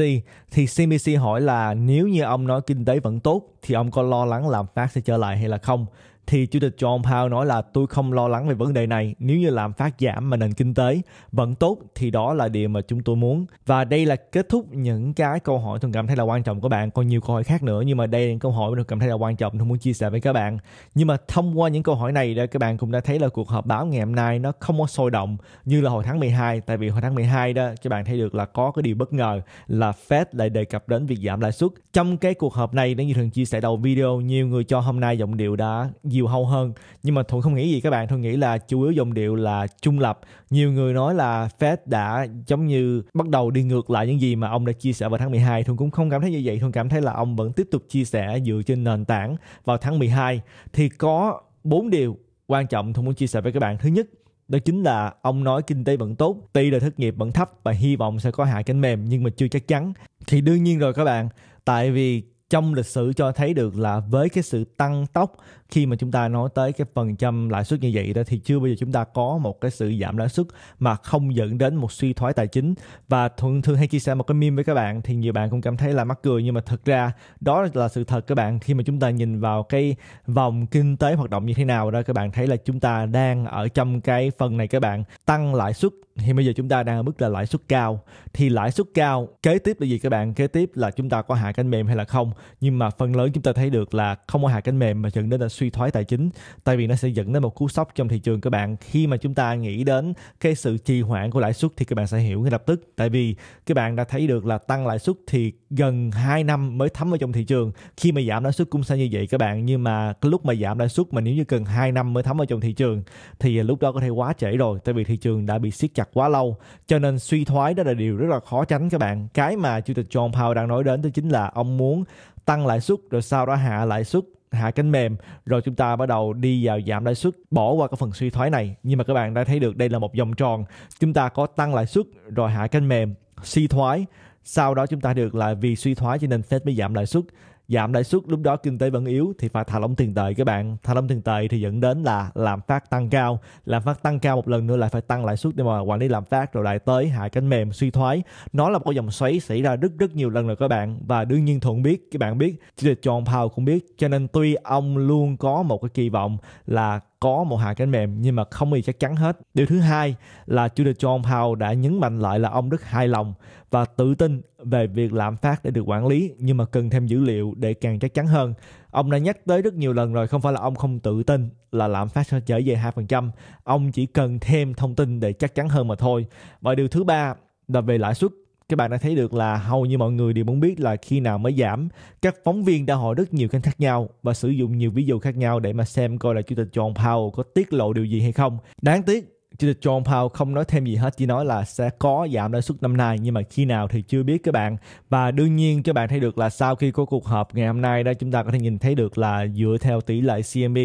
Thì CNBC hỏi là nếu như ông nói kinh tế vẫn tốt thì ông có lo lắng lạm phát sẽ trở lại hay là không? thì Chủ tịch John Powell nói là tôi không lo lắng về vấn đề này nếu như làm phát giảm mà nền kinh tế vẫn tốt thì đó là điều mà chúng tôi muốn. Và đây là kết thúc những cái câu hỏi tôi cảm thấy là quan trọng của bạn. Còn nhiều câu hỏi khác nữa nhưng mà đây là những câu hỏi mà tôi cảm thấy là quan trọng tôi muốn chia sẻ với các bạn. Nhưng mà thông qua những câu hỏi này đó các bạn cũng đã thấy là cuộc họp báo ngày hôm nay nó không có sôi động như là hồi tháng 12 tại vì hồi tháng 12 đó các bạn thấy được là có cái điều bất ngờ là Fed lại đề cập đến việc giảm lãi suất. Trong cái cuộc họp này nó như thường chia sẻ đầu video nhiều người cho hôm nay giọng điệu đã nhiều hâu hơn nhưng mà thuận không nghĩ gì các bạn thuận nghĩ là chủ yếu dòng điệu là trung lập nhiều người nói là fed đã giống như bắt đầu đi ngược lại những gì mà ông đã chia sẻ vào tháng 12 thuận cũng không cảm thấy như vậy thuận cảm thấy là ông vẫn tiếp tục chia sẻ dựa trên nền tảng vào tháng 12 thì có bốn điều quan trọng thuận muốn chia sẻ với các bạn thứ nhất đó chính là ông nói kinh tế vẫn tốt tuy là thất nghiệp vẫn thấp và hy vọng sẽ có hạ cánh mềm nhưng mà chưa chắc chắn thì đương nhiên rồi các bạn tại vì trong lịch sử cho thấy được là với cái sự tăng tốc khi mà chúng ta nói tới cái phần trăm lãi suất như vậy đó thì chưa bao giờ chúng ta có một cái sự giảm lãi suất mà không dẫn đến một suy thoái tài chính và thường thường hay chia sẻ một cái meme với các bạn thì nhiều bạn cũng cảm thấy là mắc cười nhưng mà thật ra đó là sự thật các bạn khi mà chúng ta nhìn vào cái vòng kinh tế hoạt động như thế nào đó các bạn thấy là chúng ta đang ở trong cái phần này các bạn tăng lãi suất thì bây giờ chúng ta đang ở mức là lãi suất cao thì lãi suất cao kế tiếp là gì các bạn kế tiếp là chúng ta có hạ cánh mềm hay là không nhưng mà phần lớn chúng ta thấy được là không có hạ cánh mềm mà dẫn đến là suy thoái tài chính tại vì nó sẽ dẫn đến một cú sốc trong thị trường các bạn khi mà chúng ta nghĩ đến cái sự trì hoãn của lãi suất thì các bạn sẽ hiểu ngay lập tức tại vì các bạn đã thấy được là tăng lãi suất thì gần 2 năm mới thấm vào trong thị trường khi mà giảm lãi suất cũng sẽ như vậy các bạn nhưng mà cái lúc mà giảm lãi suất mà nếu như cần 2 năm mới thấm vào trong thị trường thì lúc đó có thể quá trễ rồi tại vì thị trường đã bị siết chặt chặt quá lâu cho nên suy thoái đó là điều rất là khó tránh các bạn cái mà chủ tịch John Powell đang nói đến đó chính là ông muốn tăng lãi suất rồi sau đó hạ lãi suất hạ cánh mềm rồi chúng ta bắt đầu đi vào giảm lãi suất bỏ qua cái phần suy thoái này nhưng mà các bạn đã thấy được đây là một vòng tròn chúng ta có tăng lãi suất rồi hạ cánh mềm suy thoái sau đó chúng ta được là vì suy thoái cho nên Fed mới giảm lãi suất giảm lãi suất lúc đó kinh tế vẫn yếu thì phải thả lỏng tiền tệ các bạn thả lỏng tiền tệ thì dẫn đến là làm phát tăng cao làm phát tăng cao một lần nữa lại phải tăng lãi suất để mà quản lý làm phát rồi lại tới hạ cánh mềm suy thoái nó là một cái dòng xoáy xảy ra rất rất nhiều lần rồi các bạn và đương nhiên thuận biết các bạn biết John Powell cũng biết cho nên tuy ông luôn có một cái kỳ vọng là có một hạ cánh mềm nhưng mà không gì chắc chắn hết. Điều thứ hai là chủ tịch John Powell đã nhấn mạnh lại là ông rất hài lòng và tự tin về việc lạm phát để được quản lý nhưng mà cần thêm dữ liệu để càng chắc chắn hơn. Ông đã nhắc tới rất nhiều lần rồi, không phải là ông không tự tin là lạm phát sẽ trở về 2%, ông chỉ cần thêm thông tin để chắc chắn hơn mà thôi. Và điều thứ ba là về lãi suất các bạn đã thấy được là hầu như mọi người đều muốn biết là khi nào mới giảm. Các phóng viên đã hỏi rất nhiều kênh khác nhau và sử dụng nhiều ví dụ khác nhau để mà xem coi là Chủ tịch John Powell có tiết lộ điều gì hay không. Đáng tiếc, Chủ tịch John Powell không nói thêm gì hết, chỉ nói là sẽ có giảm lãi suất năm nay nhưng mà khi nào thì chưa biết các bạn. Và đương nhiên các bạn thấy được là sau khi có cuộc họp ngày hôm nay đó chúng ta có thể nhìn thấy được là dựa theo tỷ lệ CME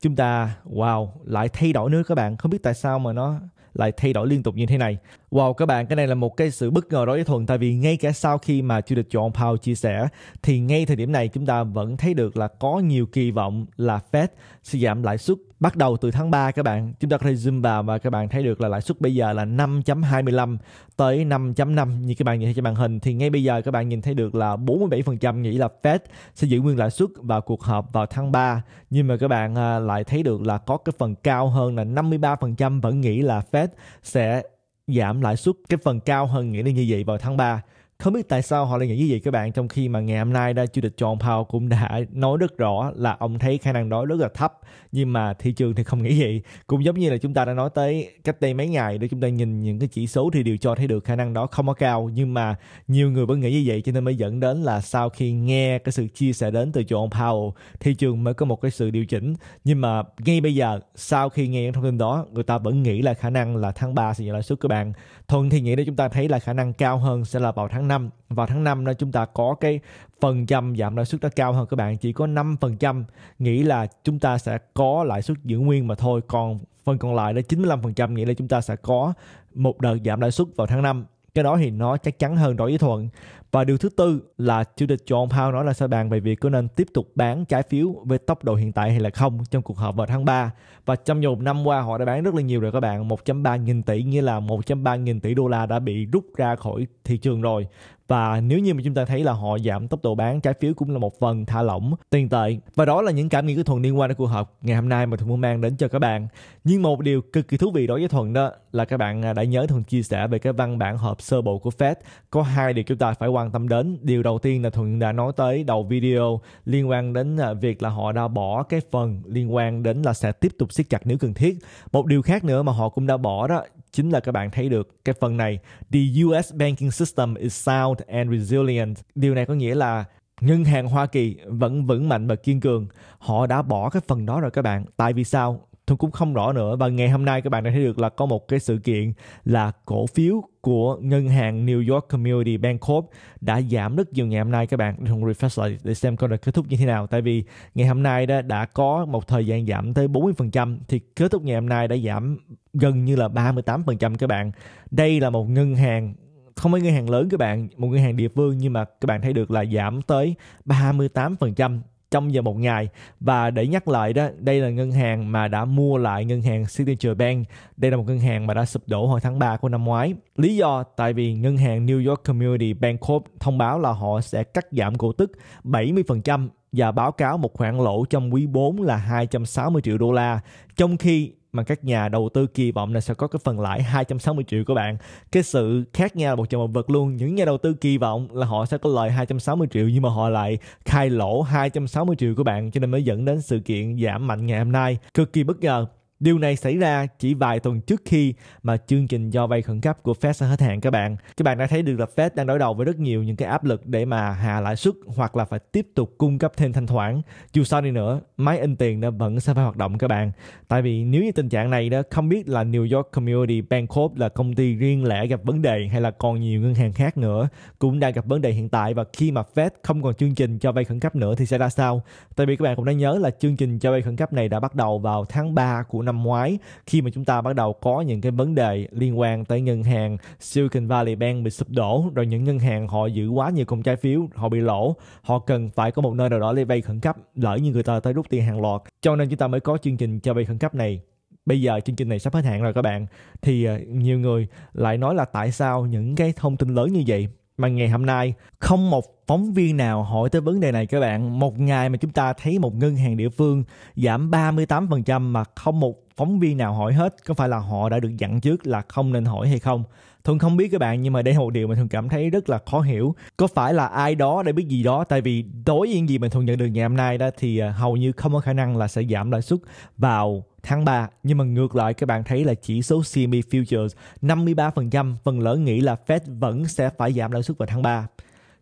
chúng ta wow lại thay đổi nữa các bạn. Không biết tại sao mà nó lại thay đổi liên tục như thế này. Wow các bạn, cái này là một cái sự bất ngờ đối với Thuận tại vì ngay cả sau khi mà chưa được John Powell chia sẻ thì ngay thời điểm này chúng ta vẫn thấy được là có nhiều kỳ vọng là Fed sẽ giảm lãi suất bắt đầu từ tháng 3 các bạn chúng ta có thể zoom vào và các bạn thấy được là lãi suất bây giờ là 5.25 tới 5.5 như các bạn nhìn thấy trên màn hình thì ngay bây giờ các bạn nhìn thấy được là 47% nghĩ là Fed sẽ giữ nguyên lãi suất vào cuộc họp vào tháng 3 nhưng mà các bạn à, lại thấy được là có cái phần cao hơn là 53% vẫn nghĩ là Fed sẽ giảm lãi suất cái phần cao hơn nghĩ là như vậy vào tháng 3 không biết tại sao họ lại nghĩ như vậy các bạn trong khi mà ngày hôm nay đã chủ tịch John Powell cũng đã nói rất rõ là ông thấy khả năng đó rất là thấp nhưng mà thị trường thì không nghĩ vậy cũng giống như là chúng ta đã nói tới cách đây mấy ngày để chúng ta nhìn những cái chỉ số thì đều cho thấy được khả năng đó không có cao nhưng mà nhiều người vẫn nghĩ như vậy cho nên mới dẫn đến là sau khi nghe cái sự chia sẻ đến từ John Powell thị trường mới có một cái sự điều chỉnh nhưng mà ngay bây giờ sau khi nghe những thông tin đó người ta vẫn nghĩ là khả năng là tháng 3 sẽ giảm lãi suất các bạn Thuận thì nghĩ đó chúng ta thấy là khả năng cao hơn sẽ là vào tháng 5. Vào tháng 5 đó chúng ta có cái phần trăm giảm lãi suất nó cao hơn các bạn chỉ có 5% nghĩ là chúng ta sẽ có lãi suất giữ nguyên mà thôi. Còn phần còn lại là 95% nghĩ là chúng ta sẽ có một đợt giảm lãi suất vào tháng 5 cái đó thì nó chắc chắn hơn đối với thuận và điều thứ tư là Chủ tịch John Powell nói là sẽ bàn về việc có nên tiếp tục bán trái phiếu với tốc độ hiện tại hay là không trong cuộc họp vào tháng 3. Và trong nhiều năm qua họ đã bán rất là nhiều rồi các bạn, 1.3 nghìn tỷ như là 1.3 nghìn tỷ đô la đã bị rút ra khỏi thị trường rồi. Và nếu như mà chúng ta thấy là họ giảm tốc độ bán trái phiếu cũng là một phần thả lỏng tiền tệ. Và đó là những cảm nghĩ của Thuận liên quan đến cuộc họp ngày hôm nay mà Thuận muốn mang đến cho các bạn. Nhưng một điều cực kỳ thú vị đối với Thuận đó là các bạn đã nhớ Thuận chia sẻ về cái văn bản họp sơ bộ của Fed. Có hai điều chúng ta phải quan quan tâm đến điều đầu tiên là thuận đã nói tới đầu video liên quan đến à, việc là họ đã bỏ cái phần liên quan đến là sẽ tiếp tục siết chặt nếu cần thiết một điều khác nữa mà họ cũng đã bỏ đó chính là các bạn thấy được cái phần này the US banking system is sound and resilient điều này có nghĩa là ngân hàng Hoa Kỳ vẫn vững mạnh và kiên cường. Họ đã bỏ cái phần đó rồi các bạn. Tại vì sao? Tôi cũng không rõ nữa và ngày hôm nay các bạn đã thấy được là có một cái sự kiện là cổ phiếu của ngân hàng New York Community Bank Corp đã giảm rất nhiều ngày hôm nay các bạn cùng refresh lại để xem coi là kết thúc như thế nào tại vì ngày hôm nay đã, đã có một thời gian giảm tới 40% thì kết thúc ngày hôm nay đã giảm gần như là 38% các bạn đây là một ngân hàng không phải ngân hàng lớn các bạn, một ngân hàng địa phương nhưng mà các bạn thấy được là giảm tới 38% trong giờ một ngày và để nhắc lại đó đây là ngân hàng mà đã mua lại ngân hàng Signature Bank đây là một ngân hàng mà đã sụp đổ hồi tháng 3 của năm ngoái lý do tại vì ngân hàng New York Community Bank Corp thông báo là họ sẽ cắt giảm cổ tức 70% và báo cáo một khoản lỗ trong quý 4 là 260 triệu đô la trong khi mà các nhà đầu tư kỳ vọng là sẽ có cái phần lãi 260 triệu của bạn. Cái sự khác nhau một trời một vực luôn. Những nhà đầu tư kỳ vọng là họ sẽ có lời 260 triệu nhưng mà họ lại khai lỗ 260 triệu của bạn cho nên mới dẫn đến sự kiện giảm mạnh ngày hôm nay. Cực kỳ bất ngờ. Điều này xảy ra chỉ vài tuần trước khi mà chương trình cho vay khẩn cấp của Fed sẽ hết hạn các bạn. Các bạn đã thấy được là Fed đang đối đầu với rất nhiều những cái áp lực để mà hạ lãi suất hoặc là phải tiếp tục cung cấp thêm thanh khoản. Dù sao đi nữa, máy in tiền nó vẫn sẽ phải hoạt động các bạn. Tại vì nếu như tình trạng này đó không biết là New York Community Bank Corp là công ty riêng lẻ gặp vấn đề hay là còn nhiều ngân hàng khác nữa cũng đang gặp vấn đề hiện tại và khi mà Fed không còn chương trình cho vay khẩn cấp nữa thì sẽ ra sao? Tại vì các bạn cũng đã nhớ là chương trình cho vay khẩn cấp này đã bắt đầu vào tháng 3 của năm năm ngoái khi mà chúng ta bắt đầu có những cái vấn đề liên quan tới ngân hàng Silicon Valley Bank bị sụp đổ rồi những ngân hàng họ giữ quá nhiều công trái phiếu họ bị lỗ họ cần phải có một nơi nào đó để vay khẩn cấp lỡ như người ta tới rút tiền hàng loạt cho nên chúng ta mới có chương trình cho vay khẩn cấp này bây giờ chương trình này sắp hết hạn rồi các bạn thì ờ, nhiều người lại nói là tại sao những cái thông tin lớn như vậy mà ngày hôm nay không một phóng viên nào hỏi tới vấn đề này các bạn. Một ngày mà chúng ta thấy một ngân hàng địa phương giảm 38% mà không một phóng viên nào hỏi hết có phải là họ đã được dặn trước là không nên hỏi hay không thường không biết các bạn nhưng mà đây là một điều mà thường cảm thấy rất là khó hiểu. Có phải là ai đó để biết gì đó tại vì đối với những gì mình thường nhận được ngày hôm nay đó thì à, hầu như không có khả năng là sẽ giảm lãi suất vào tháng 3 nhưng mà ngược lại các bạn thấy là chỉ số CME Futures 53% phần lớn nghĩ là Fed vẫn sẽ phải giảm lãi suất vào tháng 3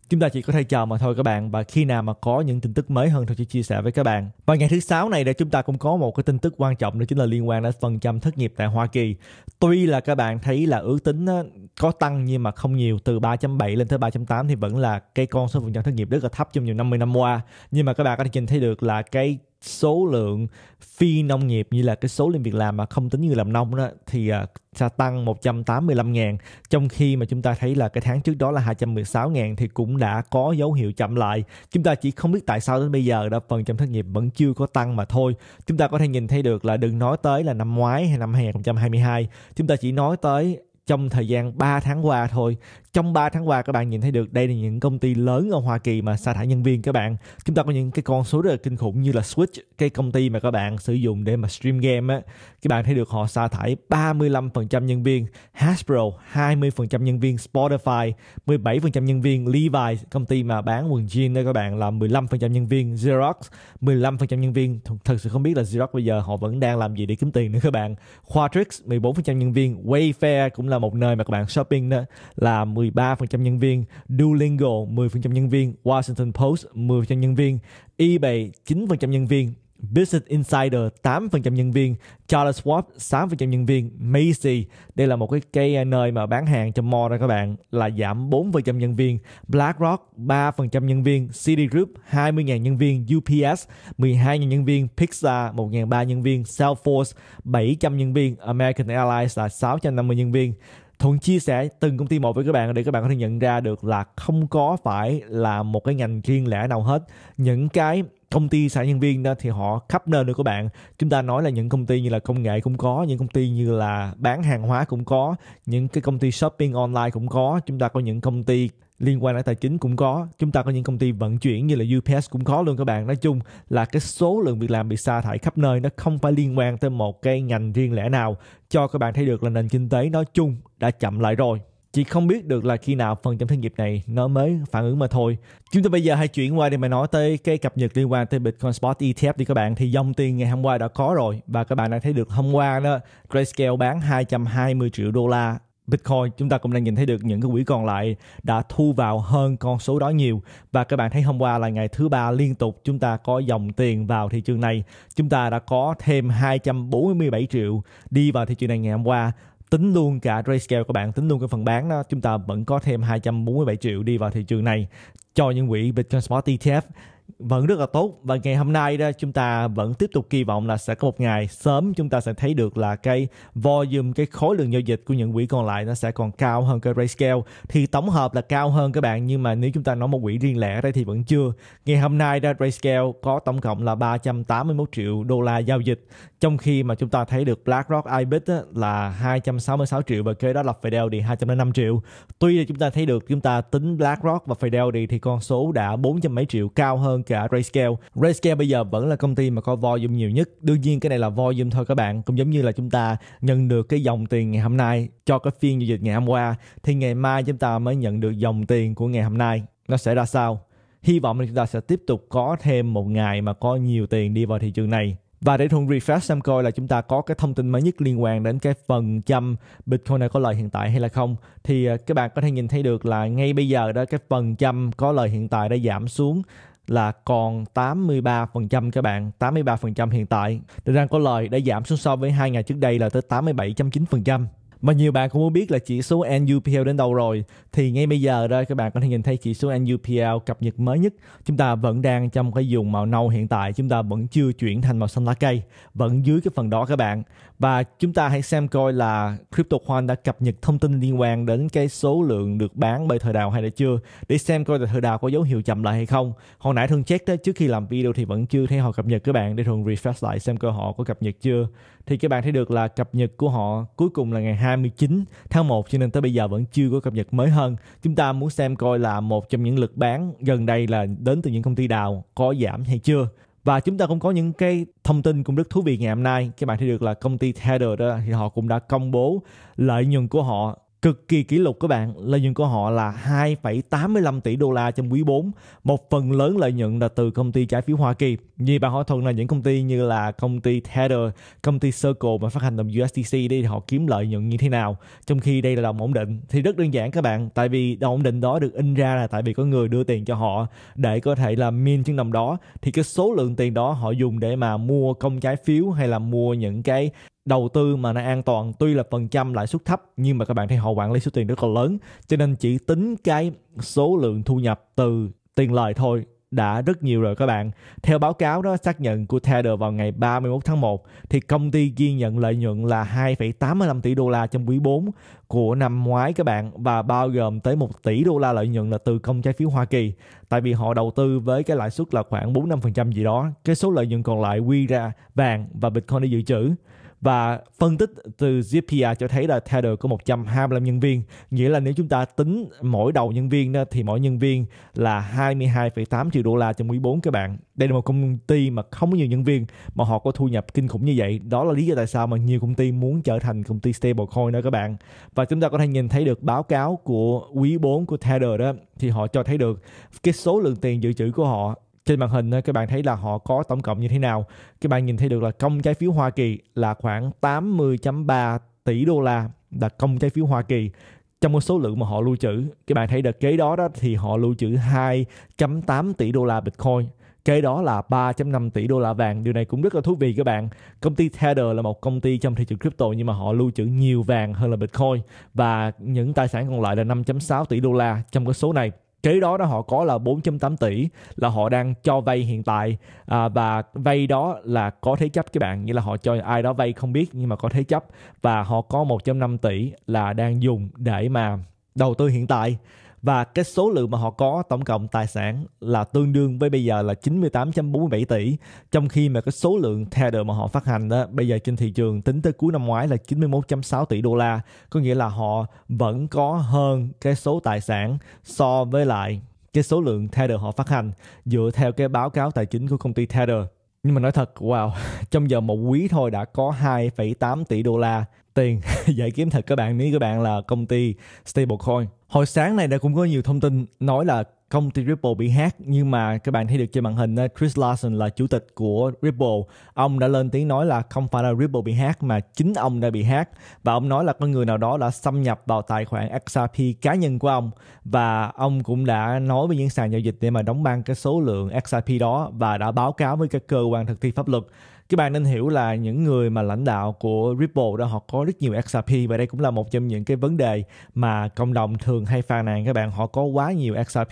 chúng ta chỉ có thể chờ mà thôi các bạn và khi nào mà có những tin tức mới hơn thì sẽ chia sẻ với các bạn và ngày thứ sáu này để chúng ta cũng có một cái tin tức quan trọng đó chính là liên quan đến phần trăm thất nghiệp tại Hoa Kỳ tuy là các bạn thấy là ước tính có tăng nhưng mà không nhiều từ 3.7 lên tới 3.8 thì vẫn là cái con số phần trăm thất nghiệp rất là thấp trong nhiều năm mươi năm qua nhưng mà các bạn có thể nhìn thấy được là cái số lượng phi nông nghiệp như là cái số lượng việc làm mà không tính người làm nông đó thì uh, à, sẽ tăng 185 ngàn trong khi mà chúng ta thấy là cái tháng trước đó là 216 ngàn thì cũng đã có dấu hiệu chậm lại chúng ta chỉ không biết tại sao đến bây giờ đó phần trăm thất nghiệp vẫn chưa có tăng mà thôi chúng ta có thể nhìn thấy được là đừng nói tới là năm ngoái hay năm 2022 chúng ta chỉ nói tới trong thời gian 3 tháng qua thôi trong 3 tháng qua các bạn nhìn thấy được đây là những công ty lớn ở Hoa Kỳ mà sa thải nhân viên các bạn chúng ta có những cái con số rất là kinh khủng như là Switch cái công ty mà các bạn sử dụng để mà stream game á các bạn thấy được họ sa thải 35% nhân viên Hasbro 20% nhân viên Spotify 17% nhân viên Levi công ty mà bán quần jean đó các bạn là 15% nhân viên Xerox 15% nhân viên thật sự không biết là Xerox bây giờ họ vẫn đang làm gì để kiếm tiền nữa các bạn Quatrix 14% nhân viên Wayfair cũng là một nơi mà các bạn shopping đó là 13% nhân viên, Duolingo 10% nhân viên, Washington Post 10% nhân viên, eBay 9% nhân viên, Business Insider 8% nhân viên, Charles Schwab 8% nhân viên, Macy đây là một cái cây nơi mà bán hàng cho mall đó các bạn là giảm 4% nhân viên, BlackRock 3% nhân viên, Citigroup 20.000 nhân viên, UPS 12.000 nhân viên, Pixar 1.300 nhân viên, Salesforce 700 nhân viên, American Airlines là 650 nhân viên thuận chia sẻ từng công ty một với các bạn để các bạn có thể nhận ra được là không có phải là một cái ngành riêng lẻ nào hết những cái công ty xã nhân viên đó thì họ khắp nơi nữa các bạn chúng ta nói là những công ty như là công nghệ cũng có những công ty như là bán hàng hóa cũng có những cái công ty shopping online cũng có chúng ta có những công ty liên quan đến tài chính cũng có chúng ta có những công ty vận chuyển như là UPS cũng có luôn các bạn nói chung là cái số lượng việc làm bị sa thải khắp nơi nó không phải liên quan tới một cái ngành riêng lẻ nào cho các bạn thấy được là nền kinh tế nói chung đã chậm lại rồi chỉ không biết được là khi nào phần trăm thất nghiệp này nó mới phản ứng mà thôi chúng ta bây giờ hãy chuyển qua để mà nói tới cái cập nhật liên quan tới Bitcoin Spot ETF đi các bạn thì dòng tiền ngày hôm qua đã có rồi và các bạn đã thấy được hôm qua đó Grayscale bán 220 triệu đô la Bitcoin chúng ta cũng đang nhìn thấy được những cái quỹ còn lại đã thu vào hơn con số đó nhiều và các bạn thấy hôm qua là ngày thứ ba liên tục chúng ta có dòng tiền vào thị trường này chúng ta đã có thêm 247 triệu đi vào thị trường này ngày hôm qua tính luôn cả Grayscale các bạn tính luôn cái phần bán đó chúng ta vẫn có thêm 247 triệu đi vào thị trường này cho những quỹ Bitcoin Spot ETF vẫn rất là tốt và ngày hôm nay đó chúng ta vẫn tiếp tục kỳ vọng là sẽ có một ngày sớm chúng ta sẽ thấy được là cái volume cái khối lượng giao dịch của những quỹ còn lại nó sẽ còn cao hơn cái grayscale thì tổng hợp là cao hơn các bạn nhưng mà nếu chúng ta nói một quỹ riêng lẻ đây thì vẫn chưa ngày hôm nay đó grayscale có tổng cộng là 381 triệu đô la giao dịch trong khi mà chúng ta thấy được BlackRock IBIT á, là 266 triệu và kế đó là Fidelity 205 triệu tuy là chúng ta thấy được chúng ta tính BlackRock và Fidelity thì con số đã 400 mấy triệu cao hơn hơn cả Rayscale. Rayscale bây giờ vẫn là công ty mà có volume nhiều nhất. Đương nhiên cái này là volume thôi các bạn, cũng giống như là chúng ta nhận được cái dòng tiền ngày hôm nay cho cái phiên giao dịch ngày hôm qua thì ngày mai chúng ta mới nhận được dòng tiền của ngày hôm nay. Nó sẽ ra sao? Hy vọng là chúng ta sẽ tiếp tục có thêm một ngày mà có nhiều tiền đi vào thị trường này. Và để thuần refresh xem coi là chúng ta có cái thông tin mới nhất liên quan đến cái phần trăm Bitcoin này có lời hiện tại hay là không. Thì à, các bạn có thể nhìn thấy được là ngay bây giờ đó cái phần trăm có lời hiện tại đã giảm xuống là còn 83% các bạn, 83% hiện tại. Để rằng có lời đã giảm xuống so với hai ngày trước đây là tới 87.9% mà nhiều bạn cũng muốn biết là chỉ số NUPL đến đâu rồi thì ngay bây giờ đây các bạn có thể nhìn thấy chỉ số NUPL cập nhật mới nhất chúng ta vẫn đang trong cái vùng màu nâu hiện tại chúng ta vẫn chưa chuyển thành màu xanh lá cây vẫn dưới cái phần đó các bạn và chúng ta hãy xem coi là CryptoQuant đã cập nhật thông tin liên quan đến cái số lượng được bán bởi thời đào hay là chưa để xem coi là thời đào có dấu hiệu chậm lại hay không hồi nãy thường check đó trước khi làm video thì vẫn chưa thấy họ cập nhật các bạn để thường refresh lại xem coi họ có cập nhật chưa thì các bạn thấy được là cập nhật của họ cuối cùng là ngày 29 tháng 1 cho nên tới bây giờ vẫn chưa có cập nhật mới hơn. Chúng ta muốn xem coi là một trong những lực bán gần đây là đến từ những công ty đào có giảm hay chưa. Và chúng ta cũng có những cái thông tin cũng rất thú vị ngày hôm nay. Các bạn thấy được là công ty Tether đó thì họ cũng đã công bố lợi nhuận của họ cực kỳ kỷ lục các bạn. Lợi nhuận của họ là 2,85 tỷ đô la trong quý 4. Một phần lớn lợi nhuận là từ công ty trái phiếu Hoa Kỳ. Như bạn hỏi thuần là những công ty như là công ty Tether, công ty Circle mà phát hành đồng USDC đi họ kiếm lợi nhuận như thế nào. Trong khi đây là đồng ổn định thì rất đơn giản các bạn. Tại vì đồng ổn định đó được in ra là tại vì có người đưa tiền cho họ để có thể là min chứng đồng đó. Thì cái số lượng tiền đó họ dùng để mà mua công trái phiếu hay là mua những cái đầu tư mà nó an toàn tuy là phần trăm lãi suất thấp nhưng mà các bạn thấy họ quản lý số tiền rất là lớn cho nên chỉ tính cái số lượng thu nhập từ tiền lời thôi đã rất nhiều rồi các bạn. Theo báo cáo đó xác nhận của Tether vào ngày 31 tháng 1 thì công ty ghi nhận lợi nhuận là 2,85 tỷ đô la trong quý 4 của năm ngoái các bạn và bao gồm tới 1 tỷ đô la lợi nhuận là từ công trái phiếu Hoa Kỳ. Tại vì họ đầu tư với cái lãi suất là khoảng 4-5% gì đó, cái số lợi nhuận còn lại quy ra vàng và Bitcoin để dự trữ và phân tích từ ZPR cho thấy là Tether có 125 nhân viên nghĩa là nếu chúng ta tính mỗi đầu nhân viên đó, thì mỗi nhân viên là 22,8 triệu đô la cho quý 4 các bạn đây là một công ty mà không có nhiều nhân viên mà họ có thu nhập kinh khủng như vậy đó là lý do tại sao mà nhiều công ty muốn trở thành công ty stablecoin đó các bạn và chúng ta có thể nhìn thấy được báo cáo của quý 4 của Tether đó thì họ cho thấy được cái số lượng tiền dự trữ của họ trên màn hình ờ, các bạn thấy là họ có tổng cộng như thế nào các bạn nhìn thấy được là công trái phiếu Hoa Kỳ là khoảng 80.3 tỷ đô la là công trái phiếu Hoa Kỳ trong cái số lượng mà họ lưu trữ các bạn thấy được kế đó đó thì họ lưu trữ 2.8 tỷ đô la Bitcoin kế đó là 3.5 tỷ đô la vàng điều này cũng rất là thú vị các bạn công ty Tether là một công ty trong thị trường crypto nhưng mà họ lưu trữ nhiều vàng hơn là Bitcoin và những tài sản còn lại là 5.6 tỷ đô la trong cái số này kế đó đó họ có là 4.8 tỷ là họ đang cho vay hiện tại à, và vay đó là có thế chấp các bạn nghĩa là họ cho ai đó vay không biết nhưng mà có thế chấp và họ có 1.5 tỷ là đang dùng để mà đầu tư hiện tại và cái số lượng mà họ có tổng cộng tài sản là tương đương với bây giờ là 98.47 tỷ trong khi mà cái số lượng tether mà họ phát hành đó bây giờ trên thị trường tính tới cuối năm ngoái là 91.6 tỷ đô la có nghĩa là họ vẫn có hơn cái số tài sản so với lại cái số lượng tether họ phát hành dựa theo cái báo cáo tài chính của công ty tether nhưng mà nói thật, wow, trong giờ một quý thôi đã có 2,8 tỷ đô la tiền dạy kiếm thật các bạn nếu các bạn là công ty stablecoin hồi sáng này đã cũng có nhiều thông tin nói là công ty Ripple bị hack nhưng mà các bạn thấy được trên màn hình Chris Larson là chủ tịch của Ripple ông đã lên tiếng nói là không phải là Ripple bị hack mà chính ông đã bị hack và ông nói là có người nào đó đã xâm nhập vào tài khoản XRP cá nhân của ông và ông cũng đã nói với những sàn giao dịch để mà đóng băng cái số lượng XRP đó và đã báo cáo với các cơ quan thực thi pháp luật các bạn nên hiểu là những người mà lãnh đạo của Ripple đó họ có rất nhiều XRP và đây cũng là một trong những cái vấn đề mà cộng đồng thường hay phàn nàn các bạn họ có quá nhiều XRP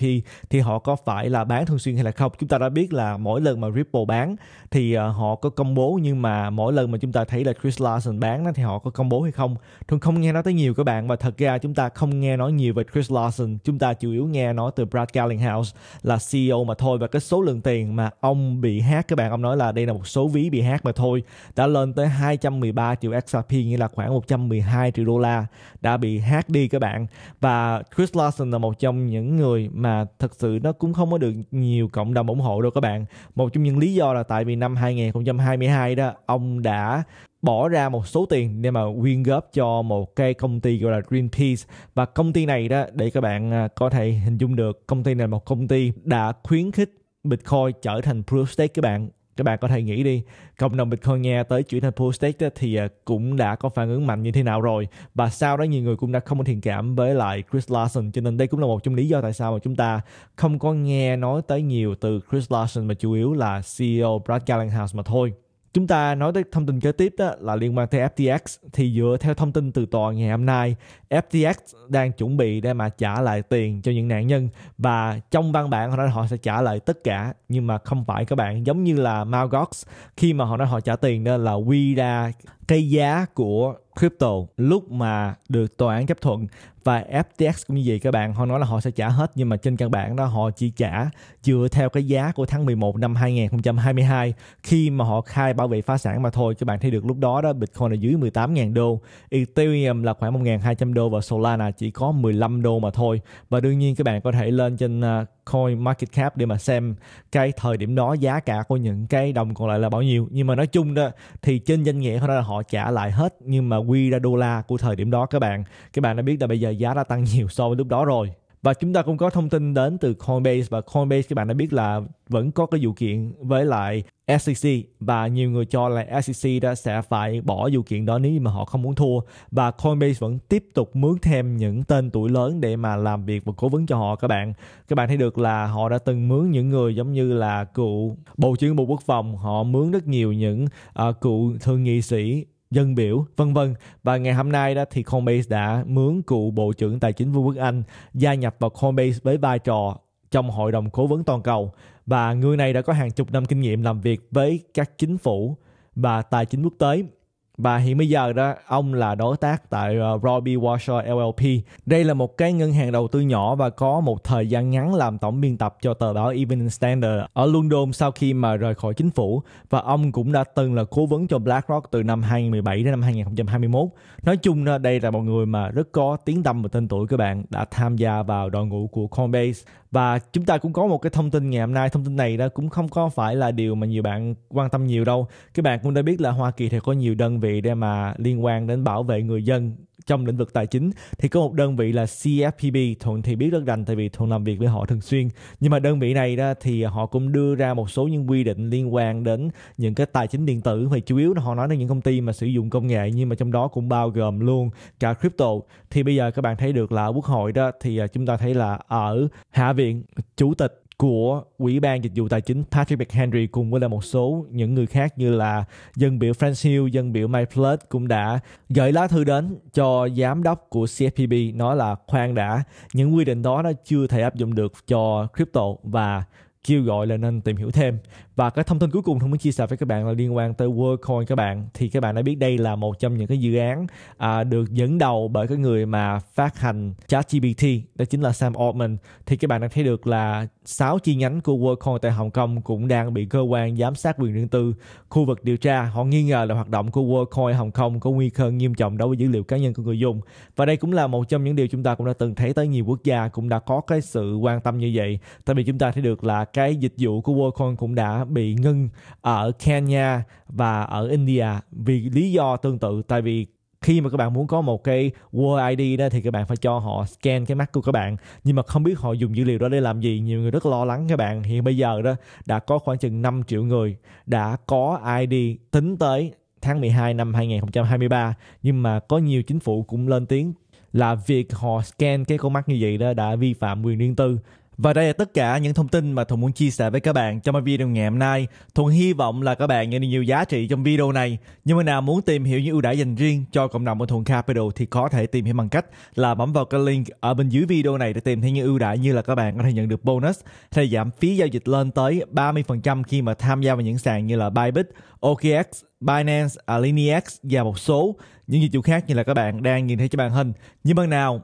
thì họ có phải là bán thường xuyên hay là không chúng ta đã biết là mỗi lần mà Ripple bán thì ờ, họ có công bố nhưng mà mỗi lần mà chúng ta thấy là Chris Larson bán đó thì họ có công bố hay không thường không nghe nói tới nhiều các bạn và thật ra chúng ta không nghe nói nhiều về Chris Larson chúng ta chủ yếu nghe nói từ Brad Gellinghouse là CEO mà thôi và cái số lượng tiền mà ông bị hát các bạn ông nói là đây là một số ví bị hát mà thôi đã lên tới 213 triệu XRP nghĩa là khoảng 112 triệu đô la đã bị hát đi các bạn và Chris Larson là một trong những người mà thật sự nó cũng không có được nhiều cộng đồng ủng hộ đâu các bạn một trong những lý do là tại vì năm 2022 đó ông đã bỏ ra một số tiền để mà quyên góp cho một cái công ty gọi là Greenpeace và công ty này đó để các bạn à, có thể hình dung được công ty này là một công ty đã khuyến khích Bitcoin trở thành proof stake các bạn các bạn có thể nghĩ đi cộng đồng Bitcoin nghe tới chuyển thành pool stake thì à, cũng đã có phản ứng mạnh như thế nào rồi và sau đó nhiều người cũng đã không có thiện cảm với lại Chris Larson cho nên đây cũng là một trong lý do tại sao mà chúng ta không có nghe nói tới nhiều từ Chris Larson mà chủ yếu là CEO Brad Gallagher mà thôi Chúng ta nói tới thông tin kế tiếp đó là liên quan tới FTX thì dựa theo thông tin từ tòa ngày hôm nay, FTX đang chuẩn bị để mà trả lại tiền cho những nạn nhân và trong văn bản họ nói họ sẽ trả lại tất cả nhưng mà không phải các bạn giống như là Malgox khi mà họ nói họ trả tiền nên là quy ra cái giá của crypto lúc mà được tòa án chấp thuận và FTX cũng như vậy các bạn họ nói là họ sẽ trả hết nhưng mà trên căn bản đó họ chỉ trả dựa theo cái giá của tháng 11 năm 2022 khi mà họ khai bảo vệ phá sản mà thôi các bạn thấy được lúc đó đó Bitcoin là dưới 18.000 đô Ethereum là khoảng 1.200 đô và Solana chỉ có 15 đô mà thôi và đương nhiên các bạn có thể lên trên à, Coin Market Cap để mà xem cái thời điểm đó giá cả của những cái đồng còn lại là bao nhiêu nhưng mà nói chung đó thì trên danh nghĩa họ là họ trả lại hết nhưng mà quy ra đô la của thời điểm đó các bạn các bạn đã biết là bây giờ giá đã tăng nhiều so với lúc đó rồi và chúng ta cũng có thông tin đến từ Coinbase và Coinbase các bạn đã biết là vẫn có cái vụ kiện với lại SEC và nhiều người cho là SEC đã sẽ phải bỏ vụ kiện đó nếu mà họ không muốn thua và Coinbase vẫn tiếp tục mướn thêm những tên tuổi lớn để mà làm việc và cố vấn cho họ các bạn các bạn thấy được là họ đã từng mướn những người giống như là cựu bộ trưởng bộ quốc phòng họ mướn rất nhiều những uh, cựu thượng nghị sĩ dân biểu vân vân và ngày hôm nay đó thì Coinbase đã mướn cựu bộ trưởng tài chính Vương quốc Anh gia nhập vào Coinbase với vai trò trong hội đồng cố vấn toàn cầu và người này đã có hàng chục năm kinh nghiệm làm việc với các chính phủ và tài chính quốc tế và hiện bây giờ đó ông là đối tác tại uh, Robbie Washer LLP. Đây là một cái ngân hàng đầu tư nhỏ và có một thời gian ngắn làm tổng biên tập cho tờ báo Evening Standard ở London sau khi mà rời khỏi chính phủ và ông cũng đã từng là cố vấn cho BlackRock từ năm 2017 đến năm 2021. Nói chung là đây là một người mà rất có tiếng tăm và tên tuổi các bạn đã tham gia vào đội ngũ của Coinbase và chúng ta cũng có một cái thông tin ngày hôm nay thông tin này đó cũng không có phải là điều mà nhiều bạn quan tâm nhiều đâu. Các bạn cũng đã biết là Hoa Kỳ thì có nhiều đơn vị vị để mà liên quan đến bảo vệ người dân trong lĩnh vực tài chính thì có một đơn vị là CFPB thuận thì biết rất rành tại vì thuận làm việc với họ thường xuyên nhưng mà đơn vị này đó thì họ cũng đưa ra một số những quy định liên quan đến những cái tài chính điện tử và chủ yếu là họ nói đến những công ty mà sử dụng công nghệ nhưng mà trong đó cũng bao gồm luôn cả crypto thì bây giờ các bạn thấy được là quốc hội đó thì à, chúng ta thấy là ở hạ viện chủ tịch của Ủy ban Dịch vụ Tài chính Patrick McHenry cùng với là một số những người khác như là dân biểu Francis Hill, dân biểu Mike Flood cũng đã gửi lá thư đến cho giám đốc của CFPB nói là khoan đã, những quy định đó nó chưa thể áp dụng được cho crypto và kêu gọi là nên tìm hiểu thêm và cái thông tin cuối cùng tôi muốn chia sẻ với các bạn là liên quan tới WorldCoin các bạn thì các bạn đã biết đây là một trong những cái dự án à, được dẫn đầu bởi cái người mà phát hành ChatGPT đó chính là Sam Altman thì các bạn đã thấy được là sáu chi nhánh của WorldCoin tại Hồng Kông cũng đang bị cơ quan giám sát quyền riêng tư khu vực điều tra họ nghi ngờ là hoạt động của WorldCoin Hồng Kông có nguy cơ nghiêm trọng đối với dữ liệu cá nhân của người dùng và đây cũng là một trong những điều chúng ta cũng đã từng thấy tới nhiều quốc gia cũng đã có cái sự quan tâm như vậy tại vì chúng ta thấy được là cái dịch vụ của WorldCoin cũng đã bị ngưng ở Kenya và ở India vì lý do tương tự tại vì khi mà các bạn muốn có một cái World ID đó thì các bạn phải cho họ scan cái mắt của các bạn nhưng mà không biết họ dùng dữ liệu đó để làm gì nhiều người rất lo lắng các bạn hiện bây giờ đó đã có khoảng chừng 5 triệu người đã có ID tính tới tháng 12 năm 2023 nhưng mà có nhiều chính phủ cũng lên tiếng là việc họ scan cái con mắt như vậy đó đã vi phạm quyền riêng tư và đây là tất cả những thông tin mà Thuận muốn chia sẻ với các bạn trong video ngày hôm nay. Thuận hy vọng là các bạn nhận được nhiều giá trị trong video này. Nhưng mà nào muốn tìm hiểu những ưu đãi dành riêng cho cộng đồng của Thuận Capital thì có thể tìm hiểu bằng cách là bấm vào cái link ở bên dưới video này để tìm thấy những ưu đãi như là các bạn có thể nhận được bonus hay giảm phí giao dịch lên tới 30% khi mà tham gia vào những sàn như là Bybit, OKX, Binance, Alinex và một số những dịch vụ khác như là các bạn đang nhìn thấy trên màn hình. Nhưng mà nào